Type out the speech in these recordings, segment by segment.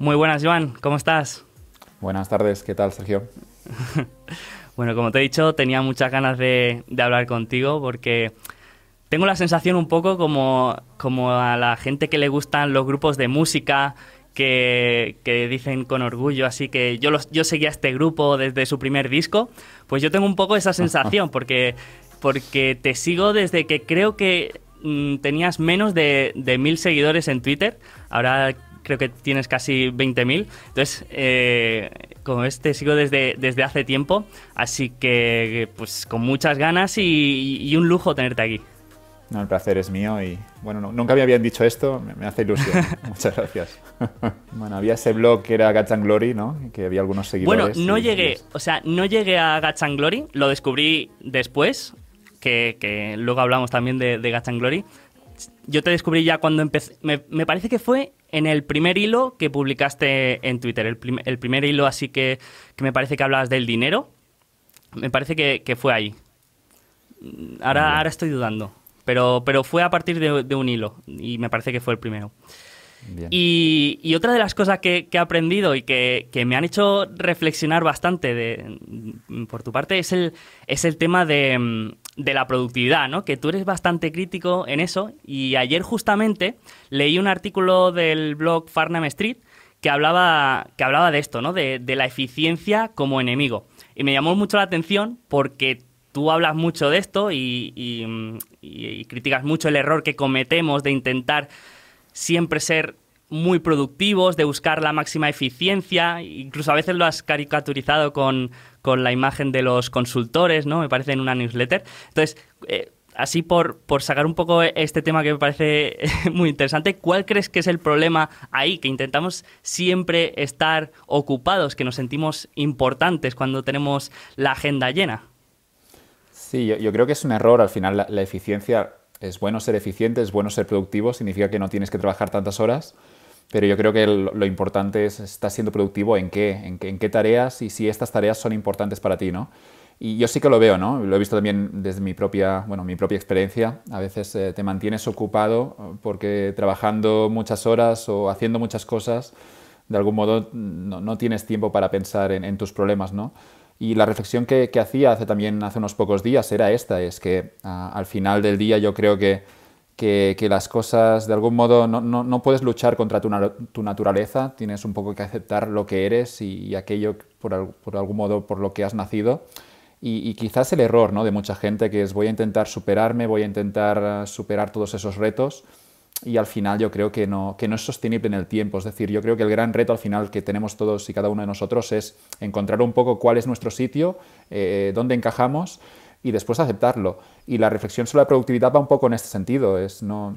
Muy buenas, Joan, ¿cómo estás? Buenas tardes, ¿qué tal, Sergio? bueno, como te he dicho, tenía muchas ganas de, de hablar contigo porque tengo la sensación un poco como, como a la gente que le gustan los grupos de música que, dicen con orgullo, así que yo, los, yo seguía este grupo desde su primer disco, pues yo tengo un poco esa sensación, porque, porque te sigo desde que creo que mm, tenías menos de, mil seguidores en Twitter, ahora creo que tienes casi 20.000, entonces eh, como este sigo desde, desde hace tiempo, así que pues con muchas ganas y un lujo tenerte aquí el placer es mío y bueno, nunca me habían dicho esto, me, hace ilusión. Muchas gracias. bueno, había ese blog que era and Glory, ¿no? Que había algunos seguidores. Bueno, no llegué, o sea, no llegué a and Glory, lo descubrí después, que, luego hablamos también de, de and Glory. Yo te descubrí ya cuando empecé, me, parece que fue en el primer hilo que publicaste en Twitter, el, primer hilo así que, me parece que hablabas del dinero, me parece que, que fue ahí. Mm, ahora, ahora estoy dudando. Pero, pero fue a partir de, un hilo y me parece que fue el primero. Y, otra de las cosas que, que he aprendido y que, que, me han hecho reflexionar bastante de, por tu parte es el, es el tema de, de, la productividad, ¿no? Que tú eres bastante crítico en eso. Y ayer justamente leí un artículo del blog Farnham Street que hablaba, que hablaba de esto, ¿no? De, de la eficiencia como enemigo. Y me llamó mucho la atención porque tú hablas mucho de esto mm, y, criticas mucho el error que cometemos de intentar siempre ser muy productivos, de buscar la máxima eficiencia, incluso a veces lo has caricaturizado con, la imagen de los consultores, ¿no? Me parece en una newsletter. Entonces, eh, así por, por sacar un poco este tema que me parece muy interesante, ¿cuál crees que es el problema ahí? Que intentamos siempre estar ocupados, que nos sentimos importantes cuando tenemos la agenda llena. Sí, yo, creo que es un error. Al final la, eficiencia es bueno ser eficiente, es bueno ser productivo, significa que no tienes que trabajar tantas horas, pero yo creo que lo importante es estar siendo productivo en qué, en qué, tareas y si estas tareas son importantes para ti, ¿no? Y yo sí que lo veo, ¿no? Lo he visto también desde mi propia, bueno, mi propia experiencia. A veces eh, te mantienes ocupado eh, porque trabajando muchas horas o haciendo muchas cosas, de algún modo mm, no, tienes tiempo para pensar en, en, tus problemas, ¿no? Y la reflexión que, hacía hace también hace unos pocos días era esta, es que ah, al final del día yo creo que, las cosas de algún modo no, puedes luchar contra tu, naturaleza, tienes un poco que aceptar lo que eres y, aquello por, algún modo por lo que has nacido. Y, y quizás el error ¿no? de mucha gente que es voy a intentar superarme, voy a intentar superar todos esos retos y al final yo creo que no, que no es sostenible en el tiempo. Es decir, yo creo que el gran reto al final que tenemos todos y cada uno de nosotros es encontrar un poco cuál es nuestro sitio, eh, dónde encajamos y después aceptarlo. Y la reflexión sobre la productividad va un poco en este sentido. Es no,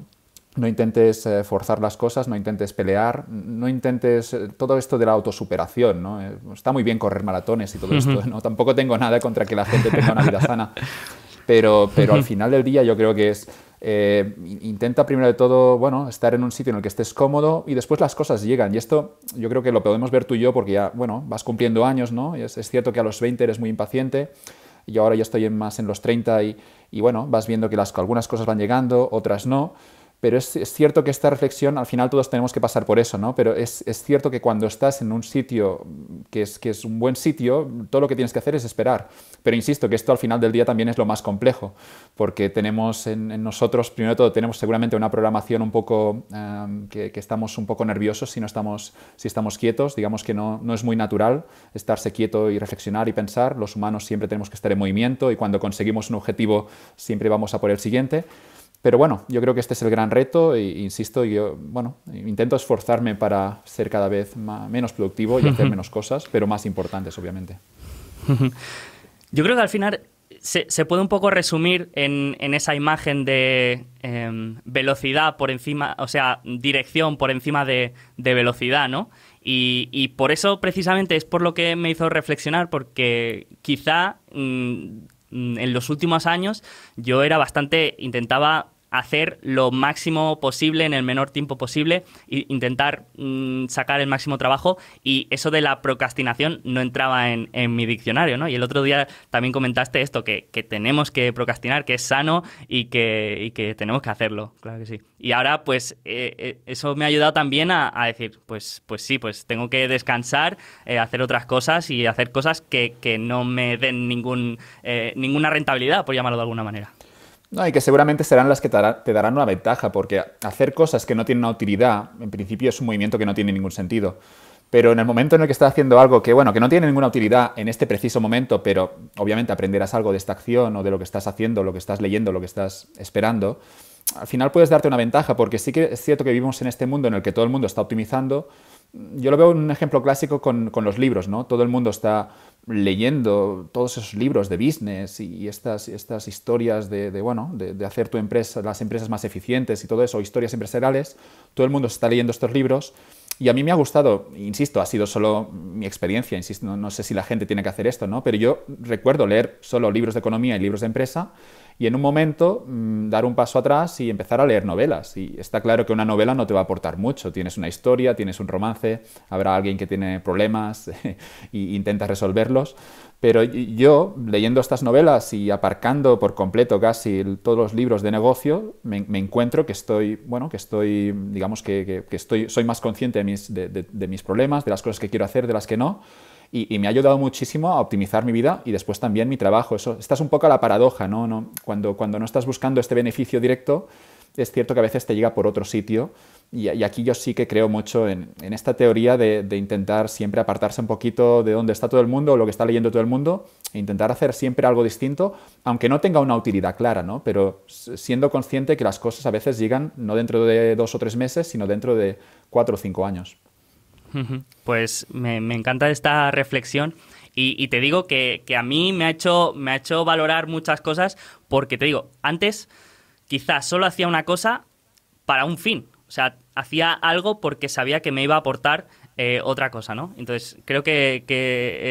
no intentes eh, forzar las cosas, no intentes pelear, no intentes eh, todo esto de la autosuperación. ¿no? Está muy bien correr maratones y todo esto. ¿no? Tampoco tengo nada contra que la gente tenga una vida sana. pero, pero al final del día yo creo que es... Eh, intenta primero de todo, bueno, estar en un sitio en el que estés cómodo y después las cosas llegan. Y esto yo creo que lo podemos ver tú y yo porque ya, bueno, vas cumpliendo años, ¿no? es, cierto que a los 20 eres muy impaciente y ahora ya estoy en más en los 30 y, y bueno, vas viendo que las, algunas cosas van llegando, otras no. Pero es, cierto que esta reflexión, al final todos tenemos que pasar por eso, ¿no? Pero es, cierto que cuando estás en un sitio que es, un buen sitio, todo lo que tienes que hacer es esperar. Pero insisto que esto al final del día también es lo más complejo, porque tenemos en, nosotros, primero de todo, tenemos seguramente una programación un poco em, que, estamos un poco nerviosos si no estamos, si estamos quietos, digamos que no, no es muy natural estarse quieto y reflexionar y pensar. Los humanos siempre tenemos que estar en movimiento y cuando conseguimos un objetivo siempre vamos a por el siguiente. Pero bueno, yo creo que este es el gran reto e insisto, yo bueno, intento esforzarme para ser cada vez menos productivo y hacer menos cosas, pero más importantes, obviamente. Yo creo que al final se, puede un poco resumir en, esa imagen de em, velocidad por encima, o sea, dirección por encima de, velocidad, ¿no? Y, por eso precisamente es por lo que me hizo reflexionar, porque quizá mm, en los últimos años yo era bastante, intentaba hacer lo máximo posible en el menor tiempo posible e intentar mm, sacar el máximo trabajo. Y eso de la procrastinación no entraba en, mi diccionario, ¿no? Y el otro día también comentaste esto, que, tenemos que procrastinar, que es sano y que, tenemos que hacerlo, claro que sí. Y ahora, pues, eh, eh, eso me ha ayudado también a, decir, pues, pues sí, pues tengo que descansar, eh, hacer otras cosas y hacer cosas que, no me den ningún, ninguna rentabilidad, por llamarlo de alguna manera. No, y que seguramente serán las que te darán una ventaja, porque hacer cosas que no tienen una utilidad, en principio es un movimiento que no tiene ningún sentido. Pero en el momento en el que estás haciendo algo que, bueno, que no tiene ninguna utilidad en este preciso momento, pero obviamente aprenderás algo de esta acción o de lo que estás haciendo, lo que estás leyendo, lo que estás esperando, al final puedes darte una ventaja, porque sí que es cierto que vivimos en este mundo en el que todo el mundo está optimizando. Yo lo veo un ejemplo clásico con, con los libros, ¿no? Todo el mundo está leyendo todos esos libros de business y, estas, estas historias de, bueno, de, hacer tu empresa, las empresas más eficientes y todo eso, historias empresariales, todo el mundo está leyendo estos libros y a mí me ha gustado, insisto, ha sido solo mi experiencia, insisto, no, sé si la gente tiene que hacer esto, ¿no? Pero yo recuerdo leer solo libros de economía y libros de empresa y en un momento mm, dar un paso atrás y empezar a leer novelas. Y está claro que una novela no te va a aportar mucho. Tienes una historia, tienes un romance, habrá alguien que tiene problemas e intenta resolverlos. Pero yo, leyendo estas novelas y aparcando por completo casi todos los libros de negocio, me, encuentro que estoy, bueno, que estoy, digamos que, estoy, soy más consciente de mis, de mis problemas, de las cosas que quiero hacer, de las que no y, me ha ayudado muchísimo a optimizar mi vida y después también mi trabajo. Eso, esta un poco la paradoja, ¿no? cuando, cuando no estás buscando este beneficio directo, es cierto que a veces te llega por otro sitio y, aquí yo sí que creo mucho en, esta teoría de, intentar siempre apartarse un poquito de donde está todo el mundo, o lo que está leyendo todo el mundo, e intentar hacer siempre algo distinto, aunque no tenga una utilidad clara, ¿no? Pero siendo consciente que las cosas a veces llegan no dentro de dos o tres meses, sino dentro de cuatro o cinco años. Pues me, encanta esta reflexión. Y, te digo que, a mí me ha, hecho, me ha hecho valorar muchas cosas porque te digo, antes quizás solo hacía una cosa para un fin. O sea, hacía algo porque sabía que me iba a aportar eh, otra cosa, ¿no? Entonces, creo que,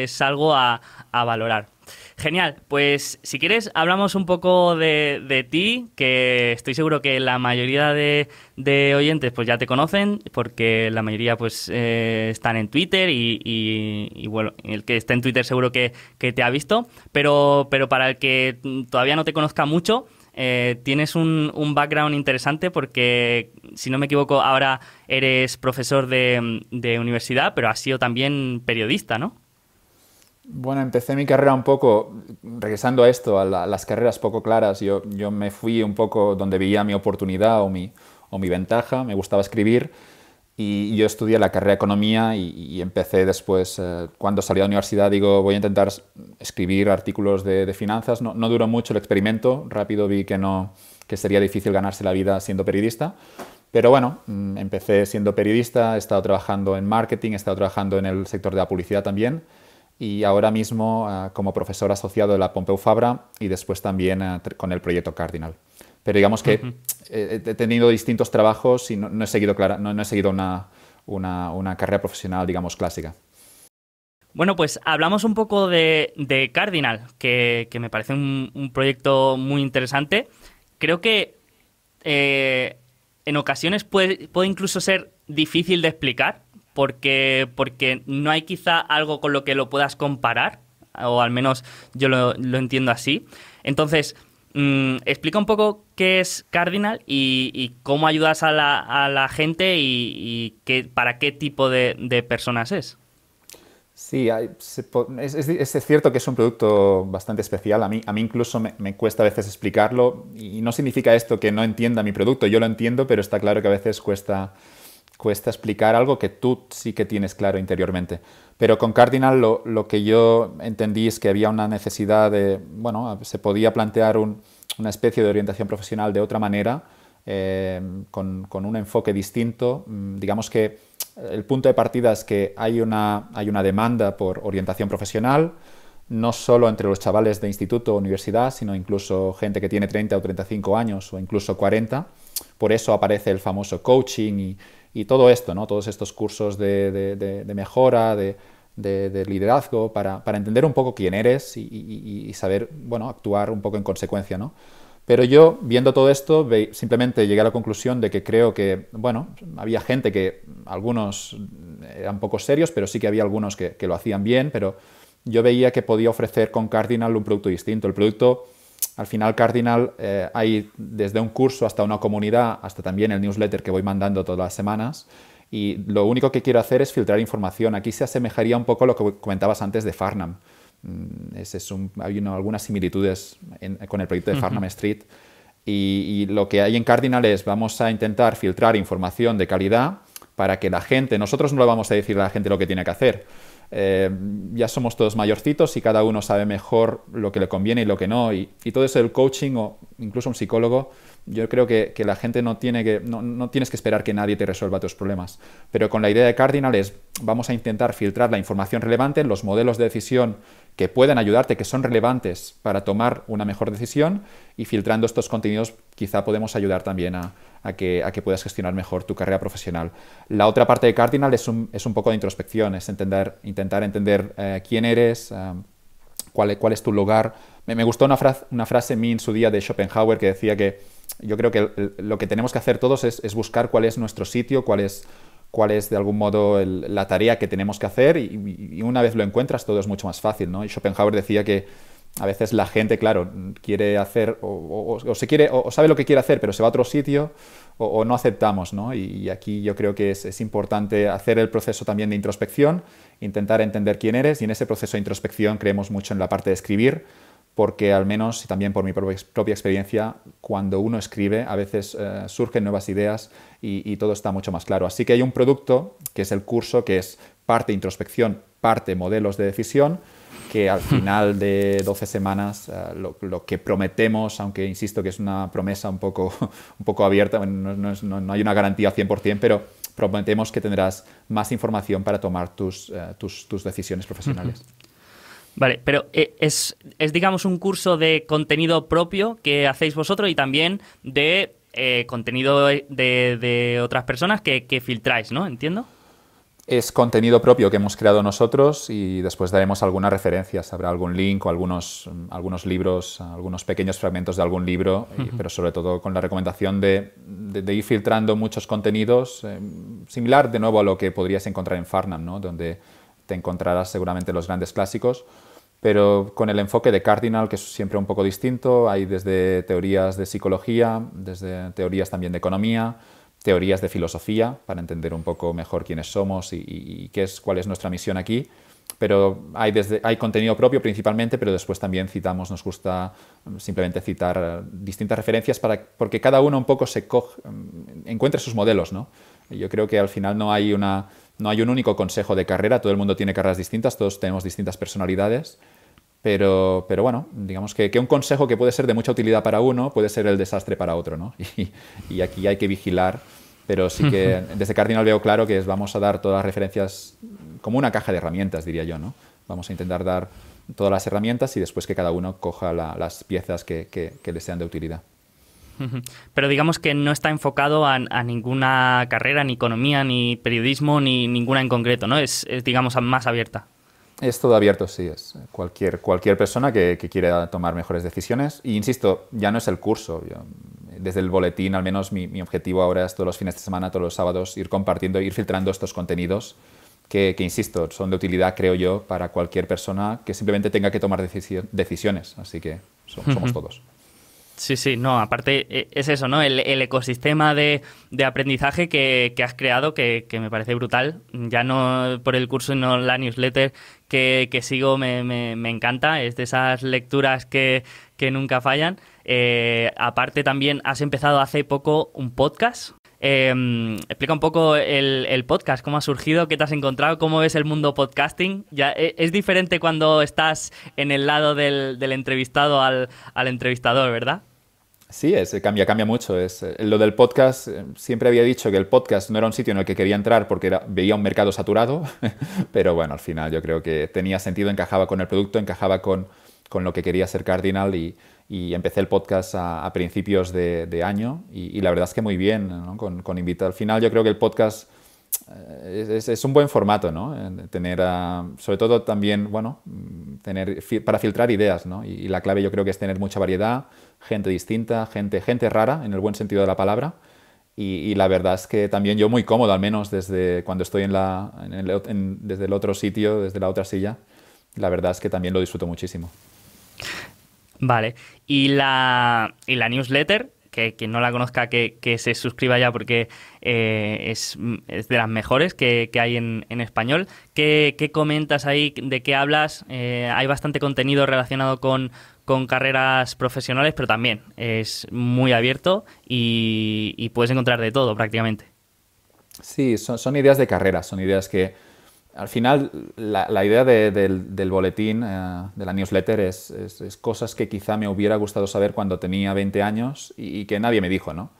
es algo a, valorar. Genial, pues si quieres hablamos un poco de, de ti, que estoy seguro que la mayoría de, oyentes pues ya te conocen, porque la mayoría pues eh, están en Twitter y, bueno, el que está en Twitter seguro que, que, te ha visto, pero, pero para el que todavía no te conozca mucho, eh, tienes un, un, background interesante porque, si no me equivoco, ahora eres profesor de, de universidad, pero has sido también periodista, ¿no? Bueno, empecé mi carrera un poco, regresando a esto, a, las carreras poco claras, yo, yo, me fui un poco donde veía mi oportunidad o mi, ventaja, me gustaba escribir y yo estudié la carrera de economía y, empecé después, eh, cuando salí de la universidad, digo, voy a intentar escribir artículos de, finanzas, no, duró mucho el experimento, rápido vi que, no, que sería difícil ganarse la vida siendo periodista, pero bueno, mm, empecé siendo periodista, he estado trabajando en marketing, he estado trabajando en el sector de la publicidad también y ahora mismo ah, como profesor asociado de la Pompeu Fabra y después también ah, con el proyecto Cardinal. Pero digamos que eh, eh, he tenido distintos trabajos y no, he seguido, clara, no he seguido una, carrera profesional, digamos, clásica. Bueno, pues hablamos un poco de, Cardinal, que, me parece un, proyecto muy interesante. Creo que eh, en ocasiones puede incluso ser difícil de explicar, porque, porque no hay quizá algo con lo que lo puedas comparar, o al menos yo lo, entiendo así. Entonces, mm, explica un poco qué es Cardinal y, cómo ayudas a la, gente y, para qué tipo de, personas es. Sí, es, cierto que es un producto bastante especial. A mí, a mí incluso me, me, cuesta a veces explicarlo y no significa esto que no entienda mi producto. Yo lo entiendo, pero está claro que a veces cuesta cuesta explicar algo que tú sí que tienes claro interiormente. Pero con Cardinal lo, que yo entendí es que había una necesidad de, bueno, se podía plantear una especie de orientación profesional de otra manera, eh, con, un enfoque distinto. Mm, digamos que el punto de partida es que hay una, hay una demanda por orientación profesional, no solo entre los chavales de instituto o universidad, sino incluso gente que tiene 30 o 35 años o incluso 40. Por eso aparece el famoso coaching y, y todo esto, ¿no? todos estos cursos de, mejora, de, liderazgo, para, entender un poco quién eres y, saber bueno, actuar un poco en consecuencia. ¿no? Pero yo, viendo todo esto, simplemente llegué a la conclusión de que creo que, bueno, había gente que, algunos eran poco serios, pero sí que había algunos que, que lo hacían bien, pero yo veía que podía ofrecer con Cardinal un producto distinto. El producto al final Cardinal eh, hay desde un curso hasta una comunidad, hasta también el newsletter que voy mandando todas las semanas. Y lo único que quiero hacer es filtrar información. Aquí se asemejaría un poco a lo que comentabas antes de Farnham. Mm, hay algunas similitudes con el proyecto de Farnham Street. Y, y, lo que hay en Cardinal es, vamos a intentar filtrar información de calidad para que la gente, nosotros no le vamos a decir a la gente lo que tiene que hacer, eh, ya somos todos mayorcitos y cada uno sabe mejor lo que le conviene y lo que no. Y, todo eso del coaching o incluso un psicólogo, yo creo que, la gente no tiene que, no, tienes que esperar que nadie te resuelva tus problemas. Pero con la idea de Cardinal vamos a intentar filtrar la información relevante, en los modelos de decisión que puedan ayudarte, que son relevantes para tomar una mejor decisión y filtrando estos contenidos quizá podemos ayudar también a, que, puedas gestionar mejor tu carrera profesional. La otra parte de Cardinal es un, poco de introspección, es entender, intentar entender eh, quién eres, eh, cuál, es tu lugar. Me, gustó una, frase, una frase mí en su día de Schopenhauer que decía que yo creo que lo que tenemos que hacer todos es buscar cuál es nuestro sitio, cuál es cuál es de algún modo la tarea que tenemos que hacer y, una vez lo encuentras todo es mucho más fácil. ¿no? Y Schopenhauer decía que a veces la gente, claro, quiere hacer o, se quiere o, sabe lo que quiere hacer, pero se va a otro sitio o, no aceptamos, ¿no? Y, aquí yo creo que es, importante hacer el proceso también de introspección, intentar entender quién eres y en ese proceso de introspección creemos mucho en la parte de escribir, porque al menos, y también por mi propia experiencia, cuando uno escribe a veces eh, surgen nuevas ideas y, todo está mucho más claro. Así que hay un producto, que es el curso, que es parte introspección, parte modelos de decisión, que al hmm. final de 12 semanas eh, lo, que prometemos, aunque insisto que es una promesa un poco, un poco abierta, no, no, hay una garantía 100%, pero prometemos que tendrás más información para tomar tus, eh, tus, tus decisiones profesionales. Vale, pero eh, es, digamos un curso de contenido propio que hacéis vosotros y también de eh, contenido de, otras personas que, filtráis, ¿no? Entiendo. Es contenido propio que hemos creado nosotros y después daremos algunas referencias. Habrá algún link o algunos, algunos libros, algunos pequeños fragmentos de algún libro, pero sobre todo con la recomendación de, ir filtrando muchos contenidos, eh, similar de nuevo a lo que podrías encontrar en Farnham, ¿no? donde te encontrarás seguramente los grandes clásicos pero con el enfoque de Cardinal, que es siempre un poco distinto. Hay desde teorías de psicología, desde teorías también de economía, teorías de filosofía, para entender un poco mejor quiénes somos y, qué es, cuál es nuestra misión aquí. Pero hay, desde, hay contenido propio principalmente, pero después también citamos, nos gusta mm, simplemente citar distintas referencias para, porque cada uno un poco se coge, mm, encuentra sus modelos. ¿no? Yo creo que al final no hay una no hay un único consejo de carrera, todo el mundo tiene carreras distintas, todos tenemos distintas personalidades, pero, pero bueno, digamos que, un consejo que puede ser de mucha utilidad para uno puede ser el desastre para otro, ¿no? Y, aquí hay que vigilar, pero sí que desde Cardinal veo claro que vamos a dar todas las referencias como una caja de herramientas, diría yo, ¿no? Vamos a intentar dar todas las herramientas y después que cada uno coja las piezas que, que, que le sean de utilidad. Pero digamos que no está enfocado a, ninguna carrera, ni economía, ni periodismo, ni ninguna en concreto, ¿no? Es, digamos, más abierta. Es todo abierto, sí. Es cualquier, persona que, quiera tomar mejores decisiones. Y insisto, ya no es el curso. desde el boletín, al menos mi, objetivo ahora es todos los fines de semana, todos los sábados, ir compartiendo, ir filtrando estos contenidos que, insisto, son de utilidad, creo yo, para cualquier persona que simplemente tenga que tomar decisiones. Así que somos todos. Sí, sí, no, aparte e, es eso, ¿no? El, ecosistema de, aprendizaje que, has creado, que, me parece brutal. Ya no por el curso, sino la newsletter que, sigo me, encanta. Es de esas lecturas que, nunca fallan. Eh, aparte también has empezado hace poco un podcast Em, explica un poco el, podcast, cómo ha surgido, qué te has encontrado, cómo ves el mundo podcasting. Ya, e, es diferente cuando estás en el lado del, entrevistado al, entrevistador, ¿verdad? Sí, es, eh, cambia, cambia mucho. Es, eh, lo del podcast, eh, siempre había dicho que el podcast no era un sitio en el que quería entrar porque veía un mercado saturado, pero bueno, al final yo creo que tenía sentido, encajaba con el producto, encajaba con, con lo que quería ser Cardinal y, y empecé el podcast a, principios de, año y, la verdad es que muy bien, con, con Al final yo creo que el podcast eh, es, un buen formato, ¿no? Eh, tener, sobre todo también, bueno, tener para filtrar ideas, ¿no? Y, la clave yo creo que es tener mucha variedad, gente distinta, gente, gente rara, en el buen sentido de la palabra. Y, la verdad es que también yo muy cómodo, al menos desde cuando estoy en la, desde el otro sitio, desde la otra silla, la verdad es que también lo disfruto muchísimo. Vale. Y la, y la newsletter, que quien no la conozca que, se suscriba ya porque eh, es, de las mejores que, hay en, en español. ¿Qué, comentas ahí? ¿De qué hablas? Eh, hay bastante contenido relacionado con, carreras profesionales, pero también es muy abierto y, puedes encontrar de todo prácticamente. Sí, son, son ideas de carreras, son ideas que al final, la, idea del, boletín, eh, de la newsletter, es, cosas que quizá me hubiera gustado saber cuando tenía 20 años y, que nadie me dijo, ¿no?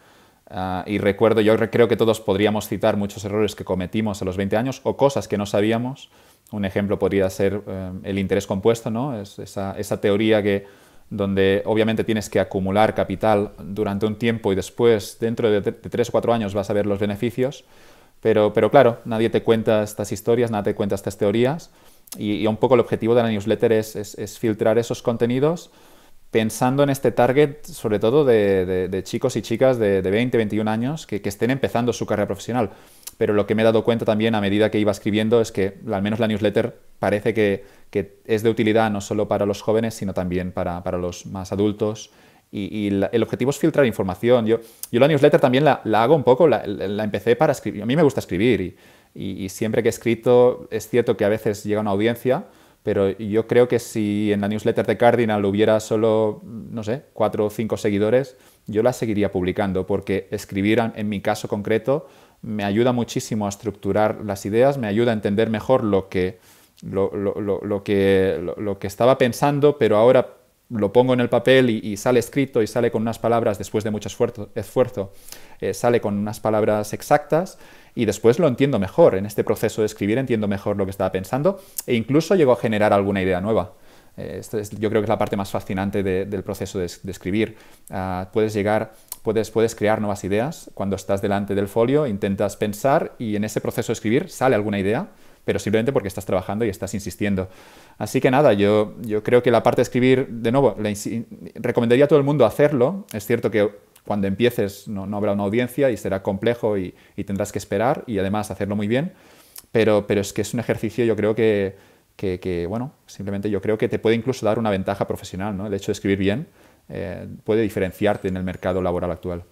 Ah, y recuerdo, yo creo que todos podríamos citar muchos errores que cometimos a los 20 años o cosas que no sabíamos. Un ejemplo podría ser eh, el interés compuesto, ¿no? Es esa, teoría que, donde obviamente tienes que acumular capital durante un tiempo y después, dentro de, de 3 o 4 años, vas a ver los beneficios. Pero, claro, nadie te cuenta estas historias, nadie te cuenta estas teorías y, un poco el objetivo de la newsletter es, filtrar esos contenidos pensando en este target sobre todo de, chicos y chicas de, 20, 21 años que, estén empezando su carrera profesional pero lo que me he dado cuenta también a medida que iba escribiendo es que al menos la newsletter parece que, es de utilidad no solo para los jóvenes, sino también para los más adultos y, el objetivo es filtrar información. Yo, yo la newsletter también la, hago un poco, la, empecé para escribir, a mí me gusta escribir y, siempre que he escrito es cierto que a veces llega una audiencia, pero yo creo que si en la newsletter de Cardinal hubiera solo, no sé, cuatro o cinco seguidores, yo la seguiría publicando porque escribir en mi caso concreto me ayuda muchísimo a estructurar las ideas, me ayuda a entender mejor lo que, lo, lo, lo, que, lo que estaba pensando, pero ahora lo pongo en el papel y, sale escrito y sale con unas palabras, después de mucho esfuerzo, esfuerzo eh, sale con unas palabras exactas y después lo entiendo mejor. En este proceso de escribir entiendo mejor lo que estaba pensando e incluso llego a generar alguna idea nueva. Eh, yo creo que es la parte más fascinante del proceso de, escribir. Ah, puedes llegar, puedes, puedes crear nuevas ideas cuando estás delante del folio, intentas pensar y en ese proceso de escribir sale alguna idea pero simplemente porque estás trabajando y estás insistiendo. Así que nada, yo, yo creo que la parte de escribir, de nuevo, recomendaría a todo el mundo hacerlo. Es cierto que cuando empieces no, habrá una audiencia y será complejo y, tendrás que esperar y además hacerlo muy bien, pero, pero es que es un ejercicio, yo creo que, bueno, simplemente yo creo que te puede incluso dar una ventaja profesional, ¿no? El hecho de escribir bien eh, puede diferenciarte en el mercado laboral actual.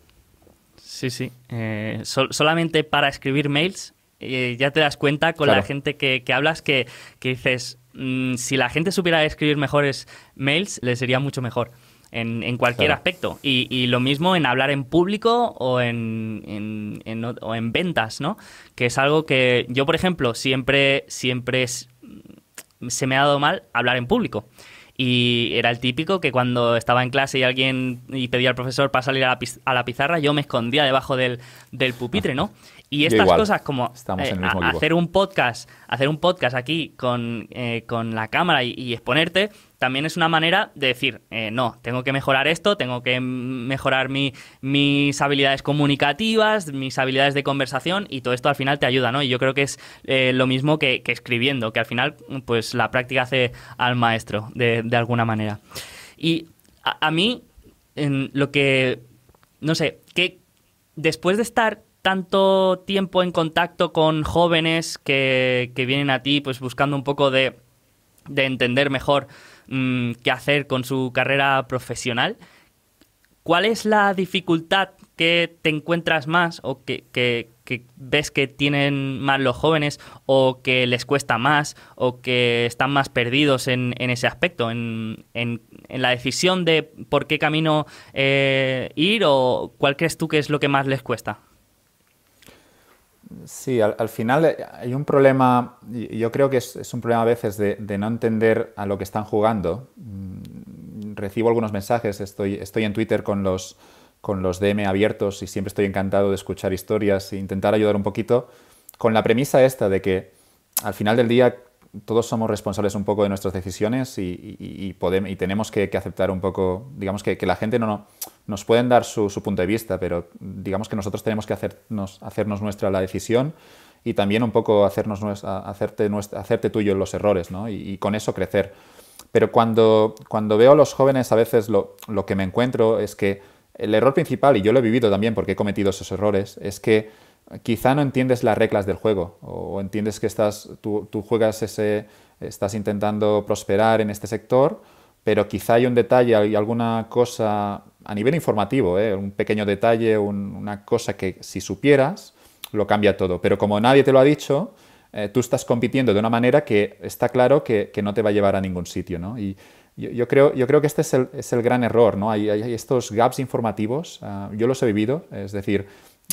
Sí, sí. Eh, solamente para escribir mails eh, ya te das cuenta con la gente que, hablas que, dices, mm, si la gente supiera escribir mejores mails, le sería mucho mejor. En, cualquier aspecto. Y, lo mismo en hablar en público o en, ventas, ¿no? Que es algo que yo, por ejemplo, siempre, siempre mm, se me ha dado mal hablar en público. Y era el típico que cuando estaba en clase y alguien y pedía al profesor para salir a la, a la pizarra, yo me escondía debajo del, del, pupitre, ¿no? Y estas cosas como eh, hacer un podcast, hacer un podcast aquí con, eh, con la cámara y, exponerte, también es una manera de decir, eh, no, tengo que mejorar esto, tengo que mejorar mi, mis habilidades comunicativas, mis habilidades de conversación y todo esto al final te ayuda, ¿no? Y yo creo que es lo mismo que, escribiendo, que al final pues la práctica hace al maestro de, alguna manera. Y a, mí, en lo que, no sé, que después de estar tanto tiempo en contacto con jóvenes que, vienen a ti pues buscando un poco de, entender mejor mm, qué hacer con su carrera profesional. ¿Cuál es la dificultad que te encuentras más o que, ves que tienen más los jóvenes o que les cuesta más o que están más perdidos en, ese aspecto, en, la decisión de por qué camino eh, ir o cuál crees tú que es lo que más les cuesta? Sí, al, final eh, hay un problema, yo creo que es, un problema a veces de, de, no entender a lo que están jugando. Mm, recibo algunos mensajes, estoy, estoy en Twitter con los, con los DM abiertos y siempre estoy encantado de escuchar historias e intentar ayudar un poquito con la premisa esta de que al final del día todos somos responsables un poco de nuestras decisiones y, podemos, y tenemos que, aceptar un poco, digamos que, la gente no, no, nos pueden dar su, punto de vista, pero digamos que nosotros tenemos que hacernos, hacernos nuestra la decisión y también un poco hacernos, hacerte, hacerte tuyo los errores y, con eso crecer. Pero cuando, cuando veo a los jóvenes a veces lo, lo que me encuentro es que el error principal, y yo lo he vivido también porque he cometido esos errores, es que quizá no entiendes las reglas del juego o, entiendes que estás, tú, juegas ese, estás intentando prosperar en este sector, pero quizá hay un detalle, hay alguna cosa a nivel informativo, ¿eh? un pequeño detalle, una cosa que si supieras lo cambia todo. Pero como nadie te lo ha dicho, eh, tú estás compitiendo de una manera que está claro que, no te va a llevar a ningún sitio. ¿no? Y yo, creo, yo creo que este es el, gran error. ¿no? Hay, estos gaps informativos, ah, yo los he vivido, es decir,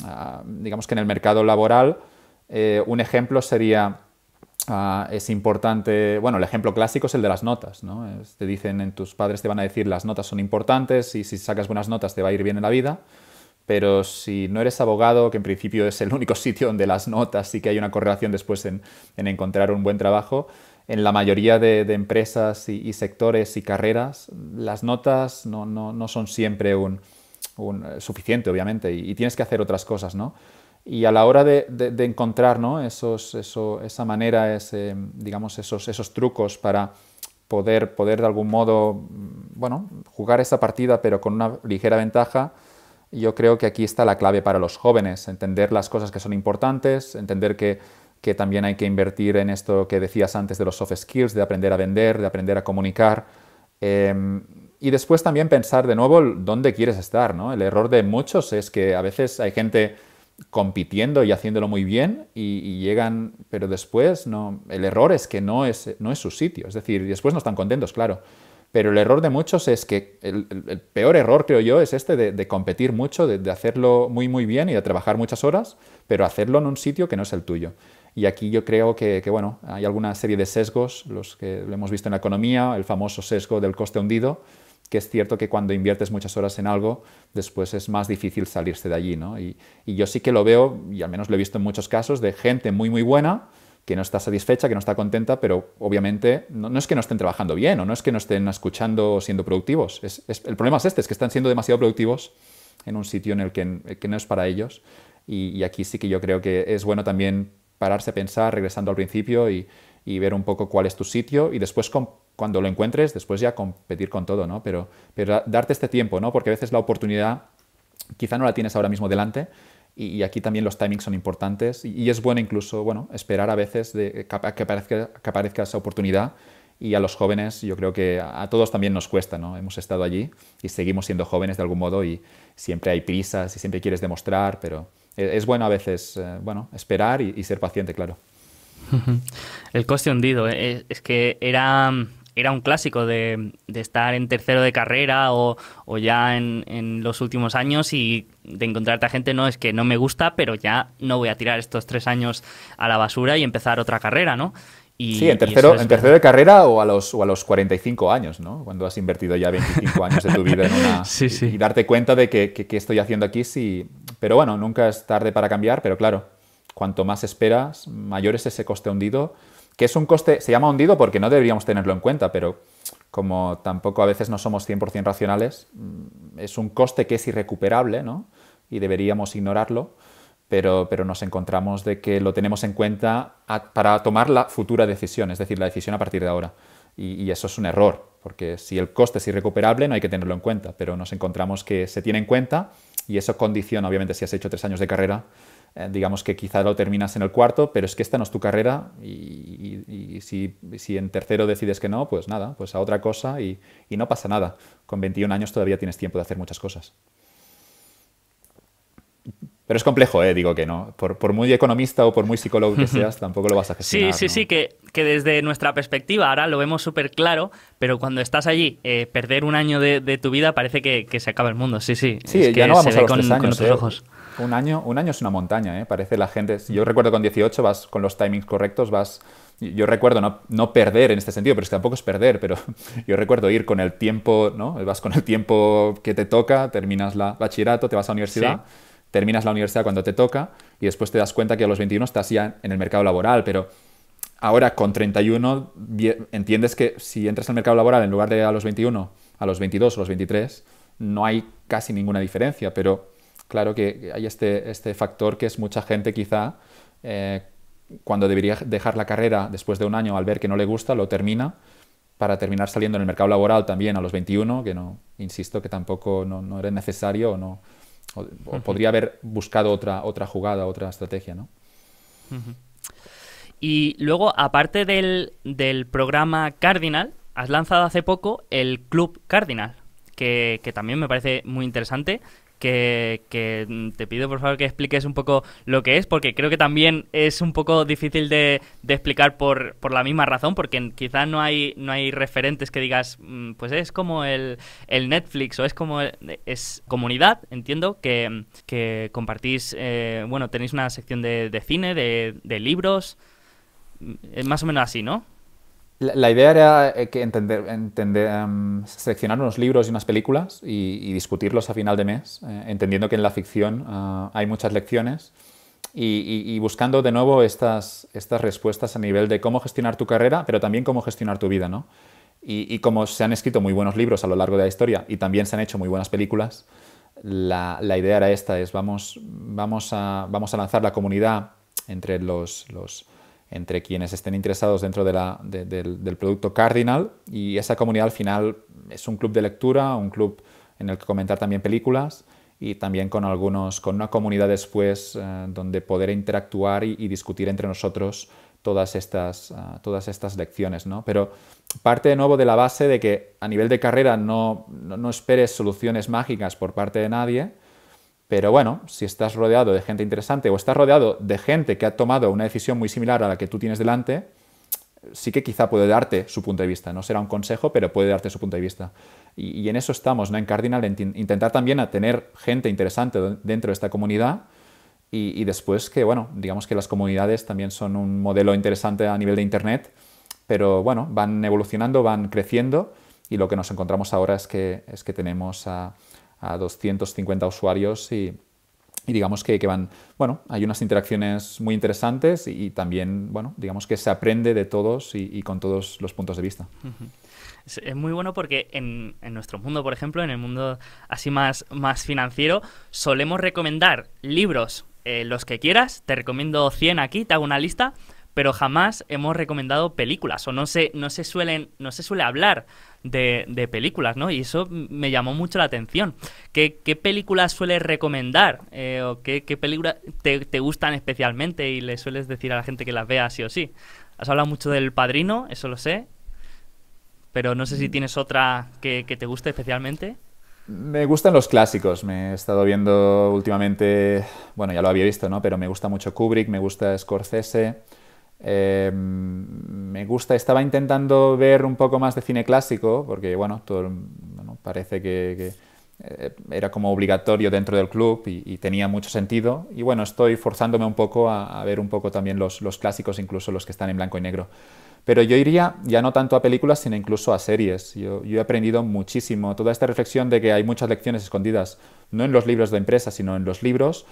Ah, digamos que en el mercado laboral, eh, un ejemplo sería, ah, es importante, bueno, el ejemplo clásico es el de las notas, ¿no? te dicen, en tus padres te van a decir, las notas son importantes y si sacas buenas notas te va a ir bien en la vida, pero si no eres abogado, que en principio es el único sitio donde las notas y que hay una correlación después en, encontrar un buen trabajo, en la mayoría de, empresas y, sectores y carreras, las notas no son siempre un, eh, suficiente, obviamente, y, tienes que hacer otras cosas, ¿no? Y a la hora de, encontrar ¿no? esos, eso, esa manera, ese, digamos, esos, esos trucos para poder, poder de algún modo, mm, bueno, jugar esa partida pero con una ligera ventaja, yo creo que aquí está la clave para los jóvenes, entender las cosas que son importantes, entender que, también hay que invertir en esto que decías antes de los soft skills, de aprender a vender, de aprender a comunicar. Em, y después también pensar de nuevo dónde quieres estar, ¿no? El error de muchos es que a veces hay gente compitiendo y haciéndolo muy bien y, llegan, pero después no, el error es que no es, no es su sitio, es decir, después no están contentos, claro. Pero el error de muchos es que el, peor error, creo yo, es este de, competir mucho, de, hacerlo muy, muy bien y de trabajar muchas horas, pero hacerlo en un sitio que no es el tuyo. Y aquí yo creo que, que bueno, hay alguna serie de sesgos, los que lo hemos visto en la economía, el famoso sesgo del coste hundido, que es cierto que cuando inviertes muchas horas en algo, después es más difícil salirse de allí, Y, yo sí que lo veo, y al menos lo he visto en muchos casos, de gente muy, muy buena, que no está satisfecha, que no está contenta, pero obviamente no, es que no estén trabajando bien, o no es que no estén escuchando o siendo productivos. el problema es este, es que están siendo demasiado productivos en un sitio en el que, no es para ellos. Y, aquí sí que yo creo que es bueno también pararse a pensar, regresando al principio y, y ver un poco cuál es tu sitio y después cuando lo encuentres, después ya competir con todo, ¿no? Pero, pero darte este tiempo, ¿no? Porque a veces la oportunidad quizá no la tienes ahora mismo delante y, aquí también los timings son importantes y, es bueno incluso, bueno, esperar a veces de, eh, que, aparezca, que aparezca esa oportunidad y a los jóvenes yo creo que a todos también nos cuesta, ¿no? Hemos estado allí y seguimos siendo jóvenes de algún modo y siempre hay prisas y siempre quieres demostrar, pero e, es, bueno a veces, eh, bueno, esperar y ser paciente, claro. El coste hundido, eh, eh, es que era, era un clásico de, estar en tercero de carrera o, ya en, los últimos años y de encontrarte a gente, no, es que no me gusta, pero ya no voy a tirar estos tres años a la basura y empezar otra carrera, ¿no? Y, sí, en tercero, en tercero de carrera o a, los, 45 años, ¿no? Cuando has invertido ya 25 años de tu vida en una... Y, darte cuenta de que, que estoy haciendo aquí, sí... Pero bueno, nunca es tarde para cambiar, pero claro, Cuanto más esperas, mayor es ese coste hundido, que es un coste, se llama hundido porque no deberíamos tenerlo en cuenta, pero como tampoco a veces no somos 100% racionales, mm, es un coste que es irrecuperable, ¿no? Y deberíamos ignorarlo, pero, pero nos encontramos de que lo tenemos en cuenta para tomar la futura decisión, es decir, la decisión a partir de ahora. Y, y, eso es un error, porque si el coste es irrecuperable no hay que tenerlo en cuenta, pero nos encontramos que se tiene en cuenta y eso condiciona, obviamente, si has hecho tres años de carrera, eh, digamos que quizá lo terminas en el cuarto, pero es que esta no es tu carrera y, si, en tercero decides que no, pues nada, pues a otra cosa y, y no pasa nada. Con 21 años todavía tienes tiempo de hacer muchas cosas. Pero es complejo, ¿eh? digo que no. Por, muy economista o por muy psicólogo que seas, tampoco lo vas a gestionar. Sí, sí, sí, que, desde nuestra perspectiva ahora lo vemos súper claro, pero cuando estás allí, eh, perder un año de, tu vida parece que, se acaba el mundo. Sí, sí. Sí, ya que no vamos a con, con ¿eh? Un año, un año es una montaña, ¿eh? parece la gente. Yo recuerdo con 18 vas con los timings correctos, vas yo recuerdo no, no, perder en este sentido, pero es que tampoco es perder, pero yo recuerdo ir con el tiempo, ¿no? Vas con el tiempo que te toca, terminas la bachillerato, te vas a la universidad. Sí terminas la universidad cuando te toca y después te das cuenta que a los 21 estás ya en el mercado laboral, pero ahora con 31 entiendes que si entras al mercado laboral en lugar de a los 21, a los 22 o los 23, no hay casi ninguna diferencia, pero claro que hay este, este factor que es mucha gente quizá eh, cuando debería dejar la carrera después de un año al ver que no le gusta, lo termina para terminar saliendo en el mercado laboral también a los 21, que no, insisto, que tampoco no, no era necesario o no, podría haber buscado otra, otra jugada, otra estrategia, ¿no? Y luego, aparte del, programa Cardinal, has lanzado hace poco el Club Cardinal, que, que también me parece muy interesante que, te pido por favor que expliques un poco lo que es, porque creo que también es un poco difícil de, explicar por, por, la misma razón, porque quizás no hay, no hay referentes que digas, mm, pues es como el, Netflix o es como es comunidad, entiendo, que, compartís, eh, bueno, tenéis una sección de, cine, de, de libros, mm, más o menos así, ¿no? La, idea era eh, que entender, em, seleccionar unos libros y unas películas y, discutirlos a final de mes, eh, entendiendo que en la ficción eh, hay muchas lecciones y, buscando de nuevo estas, respuestas a nivel de cómo gestionar tu carrera, pero también cómo gestionar tu vida, Y, como se han escrito muy buenos libros a lo largo de la historia y también se han hecho muy buenas películas, la, idea era esta, es vamos, vamos, a, lanzar la comunidad entre los entre quienes estén interesados dentro del, producto Cardinal y esa comunidad al final es un club de lectura, un club en el que comentar también películas y también con algunos, con una comunidad después eh, donde poder interactuar y, discutir entre nosotros todas estas, eh, todas estas lecciones. ¿no? Pero parte de nuevo de la base de que a nivel de carrera no esperes soluciones mágicas por parte de nadie, pero bueno, si estás rodeado de gente interesante o estás rodeado de gente que ha tomado una decisión muy similar a la que tú tienes delante, sí que quizá puede darte su punto de vista. No será un consejo, pero puede darte su punto de vista. Y, en eso estamos, ¿no? En Cardinal, en intentar también a tener gente interesante dentro de esta comunidad y, después que, bueno, digamos que las comunidades también son un modelo interesante a nivel de Internet, pero bueno, van evolucionando, van creciendo y lo que nos encontramos ahora es que, es que tenemos a a 250 usuarios y, digamos que, van, bueno, hay unas interacciones muy interesantes y, también, bueno, digamos que se aprende de todos y, con todos los puntos de vista. es, muy bueno porque en, nuestro mundo, por ejemplo, en el mundo así más, más financiero, solemos recomendar libros, eh, los que quieras, te recomiendo 100 aquí, te hago una lista, pero jamás hemos recomendado películas o no se, no se, suelen, no se suele hablar de, películas, ¿no? Y eso me llamó mucho la atención. ¿Qué, películas sueles recomendar? Eh, ¿O qué, películas te, gustan especialmente y le sueles decir a la gente que las vea sí o sí? Has hablado mucho del Padrino, eso lo sé. Pero no sé si mm. tienes otra que, que te guste especialmente. Me gustan los clásicos. Me he estado viendo últimamente, bueno, ya lo había visto, ¿no? Pero me gusta mucho Kubrick, me gusta Scorsese. Em, me gusta, estaba intentando ver un poco más de cine clásico, porque bueno, todo, parece que, eh, era como obligatorio dentro del club y, tenía mucho sentido. Y bueno, estoy forzándome un poco a, ver un poco también los, clásicos, incluso los que están en blanco y negro. Pero yo iría ya no tanto a películas, sino incluso a series. Yo, he aprendido muchísimo. Toda esta reflexión de que hay muchas lecciones escondidas, no en los libros de empresas, sino en los libros,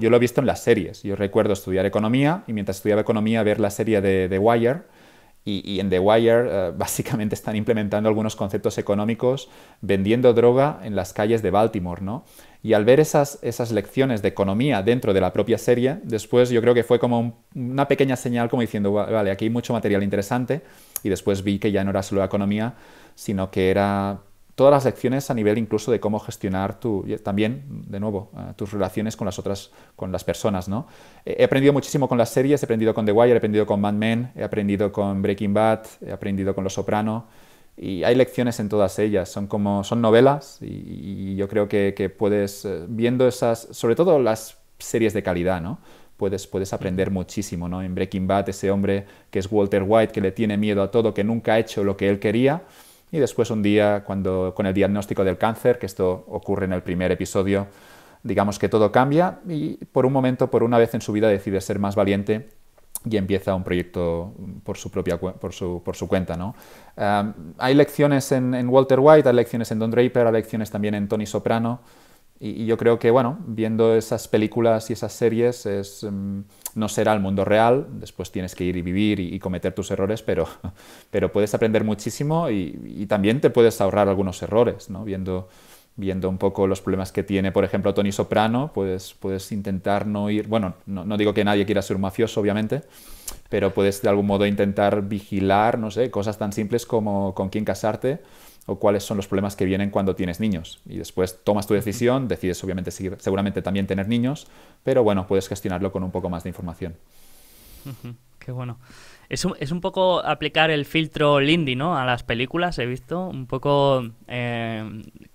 yo lo he visto en las series. Yo recuerdo estudiar economía y mientras estudiaba economía ver la serie de The Wire. Y, en The Wire eh, básicamente están implementando algunos conceptos económicos vendiendo droga en las calles de Baltimore, ¿no? Y al ver esas, esas lecciones de economía dentro de la propia serie, después yo creo que fue como una pequeña señal como diciendo, vale, aquí hay mucho material interesante. Y después vi que ya no era solo la economía, sino que era todas las lecciones a nivel incluso de cómo gestionar tu, también, de nuevo, eh, tus relaciones con las otras, con las personas, ¿no? He aprendido muchísimo con las series, he aprendido con The Wire, he aprendido con Mad Men, he aprendido con Breaking Bad, he aprendido con Los Soprano, y hay lecciones en todas ellas, son como son novelas y, yo creo que, puedes, eh, viendo esas, sobre todo las series de calidad, Puedes, puedes aprender muchísimo, ¿no? En Breaking Bad, ese hombre que es Walter White, que le tiene miedo a todo, que nunca ha hecho lo que él quería, y después un día, cuando, con el diagnóstico del cáncer, que esto ocurre en el primer episodio, digamos que todo cambia y por un momento, por una vez en su vida, decide ser más valiente y empieza un proyecto por su propia por su, cuenta. ¿no? hay lecciones en, Walter White, hay lecciones en Don Draper, hay lecciones también en Tony Soprano. Y, yo creo que, bueno, viendo esas películas y esas series es, mm, no será el mundo real, después tienes que ir y vivir y, cometer tus errores, pero, pero puedes aprender muchísimo y, también te puedes ahorrar algunos errores, ¿no? Viendo, viendo un poco los problemas que tiene, por ejemplo, Tony Soprano, puedes, puedes intentar no ir, bueno, no, digo que nadie quiera ser un mafioso, obviamente, pero puedes de algún modo intentar vigilar, no sé, cosas tan simples como con quién casarte o cuáles son los problemas que vienen cuando tienes niños. Y después tomas tu decisión, decides obviamente seguramente también tener niños, pero bueno, puedes gestionarlo con un poco más de información. Qué bueno. Es un, es un poco aplicar el filtro Lindy, ¿no? A las películas, he visto. Un poco eh,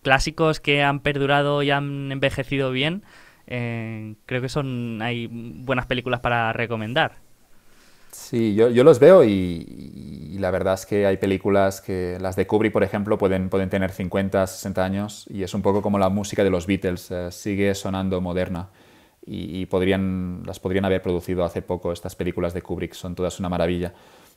clásicos que han perdurado y han envejecido bien. Eh, creo que son hay buenas películas para recomendar. Sí, yo, los veo y, la verdad es que hay películas que las de Kubrick, por ejemplo, pueden, pueden tener 50, 60 años y es un poco como la música de los Beatles, eh, sigue sonando moderna y, podrían, las podrían haber producido hace poco. Estas películas de Kubrick son todas una maravilla.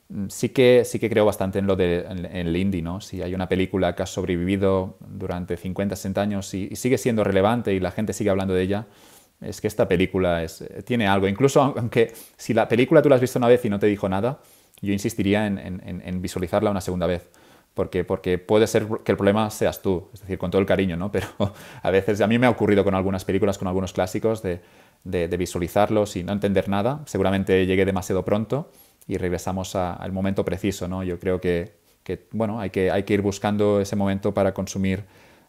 Mm, sí que, sí que creo bastante en lo del de, indie, ¿no? Si hay una película que ha sobrevivido durante 50, 60 años y, sigue siendo relevante y la gente sigue hablando de ella, es que esta película es, tiene algo. Incluso aunque si la película tú la has visto una vez y no te dijo nada, yo insistiría en, en visualizarla una segunda vez. Porque, porque, puede ser que el problema seas tú, es decir, con todo el cariño, ¿no? Pero a veces, a mí me ha ocurrido con algunas películas, con algunos clásicos, de, de, visualizarlos y no entender nada. Seguramente llegué demasiado pronto y regresamos al momento preciso. ¿no? Yo creo que, que, bueno, hay, que hay que ir buscando ese momento para consumir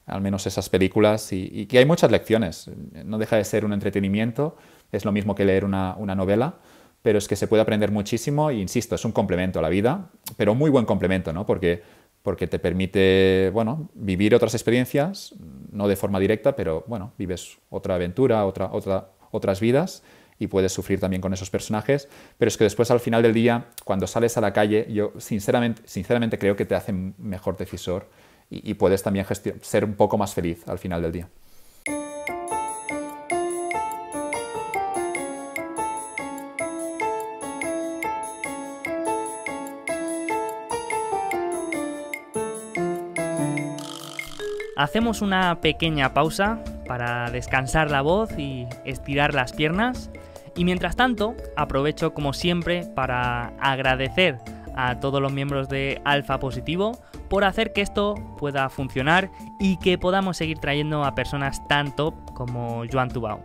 al menos esas películas y, que hay muchas lecciones. No deja de ser un entretenimiento, es lo mismo que leer una, una novela, pero es que se puede aprender muchísimo e insisto, es un complemento a la vida, pero muy buen complemento, ¿no? porque, porque te permite bueno, vivir otras experiencias, no de forma directa, pero bueno, vives otra aventura, otra, otra, otras vidas y puedes sufrir también con esos personajes, pero es que después al final del día, cuando sales a la calle, yo sinceramente, sinceramente creo que te hacen mejor decisor y puedes también ser un poco más feliz al final del día. Hacemos una pequeña pausa para descansar la voz y estirar las piernas. Y mientras tanto, aprovecho como siempre para agradecer a todos los miembros de Alfa Positivo por hacer que esto pueda funcionar y que podamos seguir trayendo a personas tan top como Joan Tubao.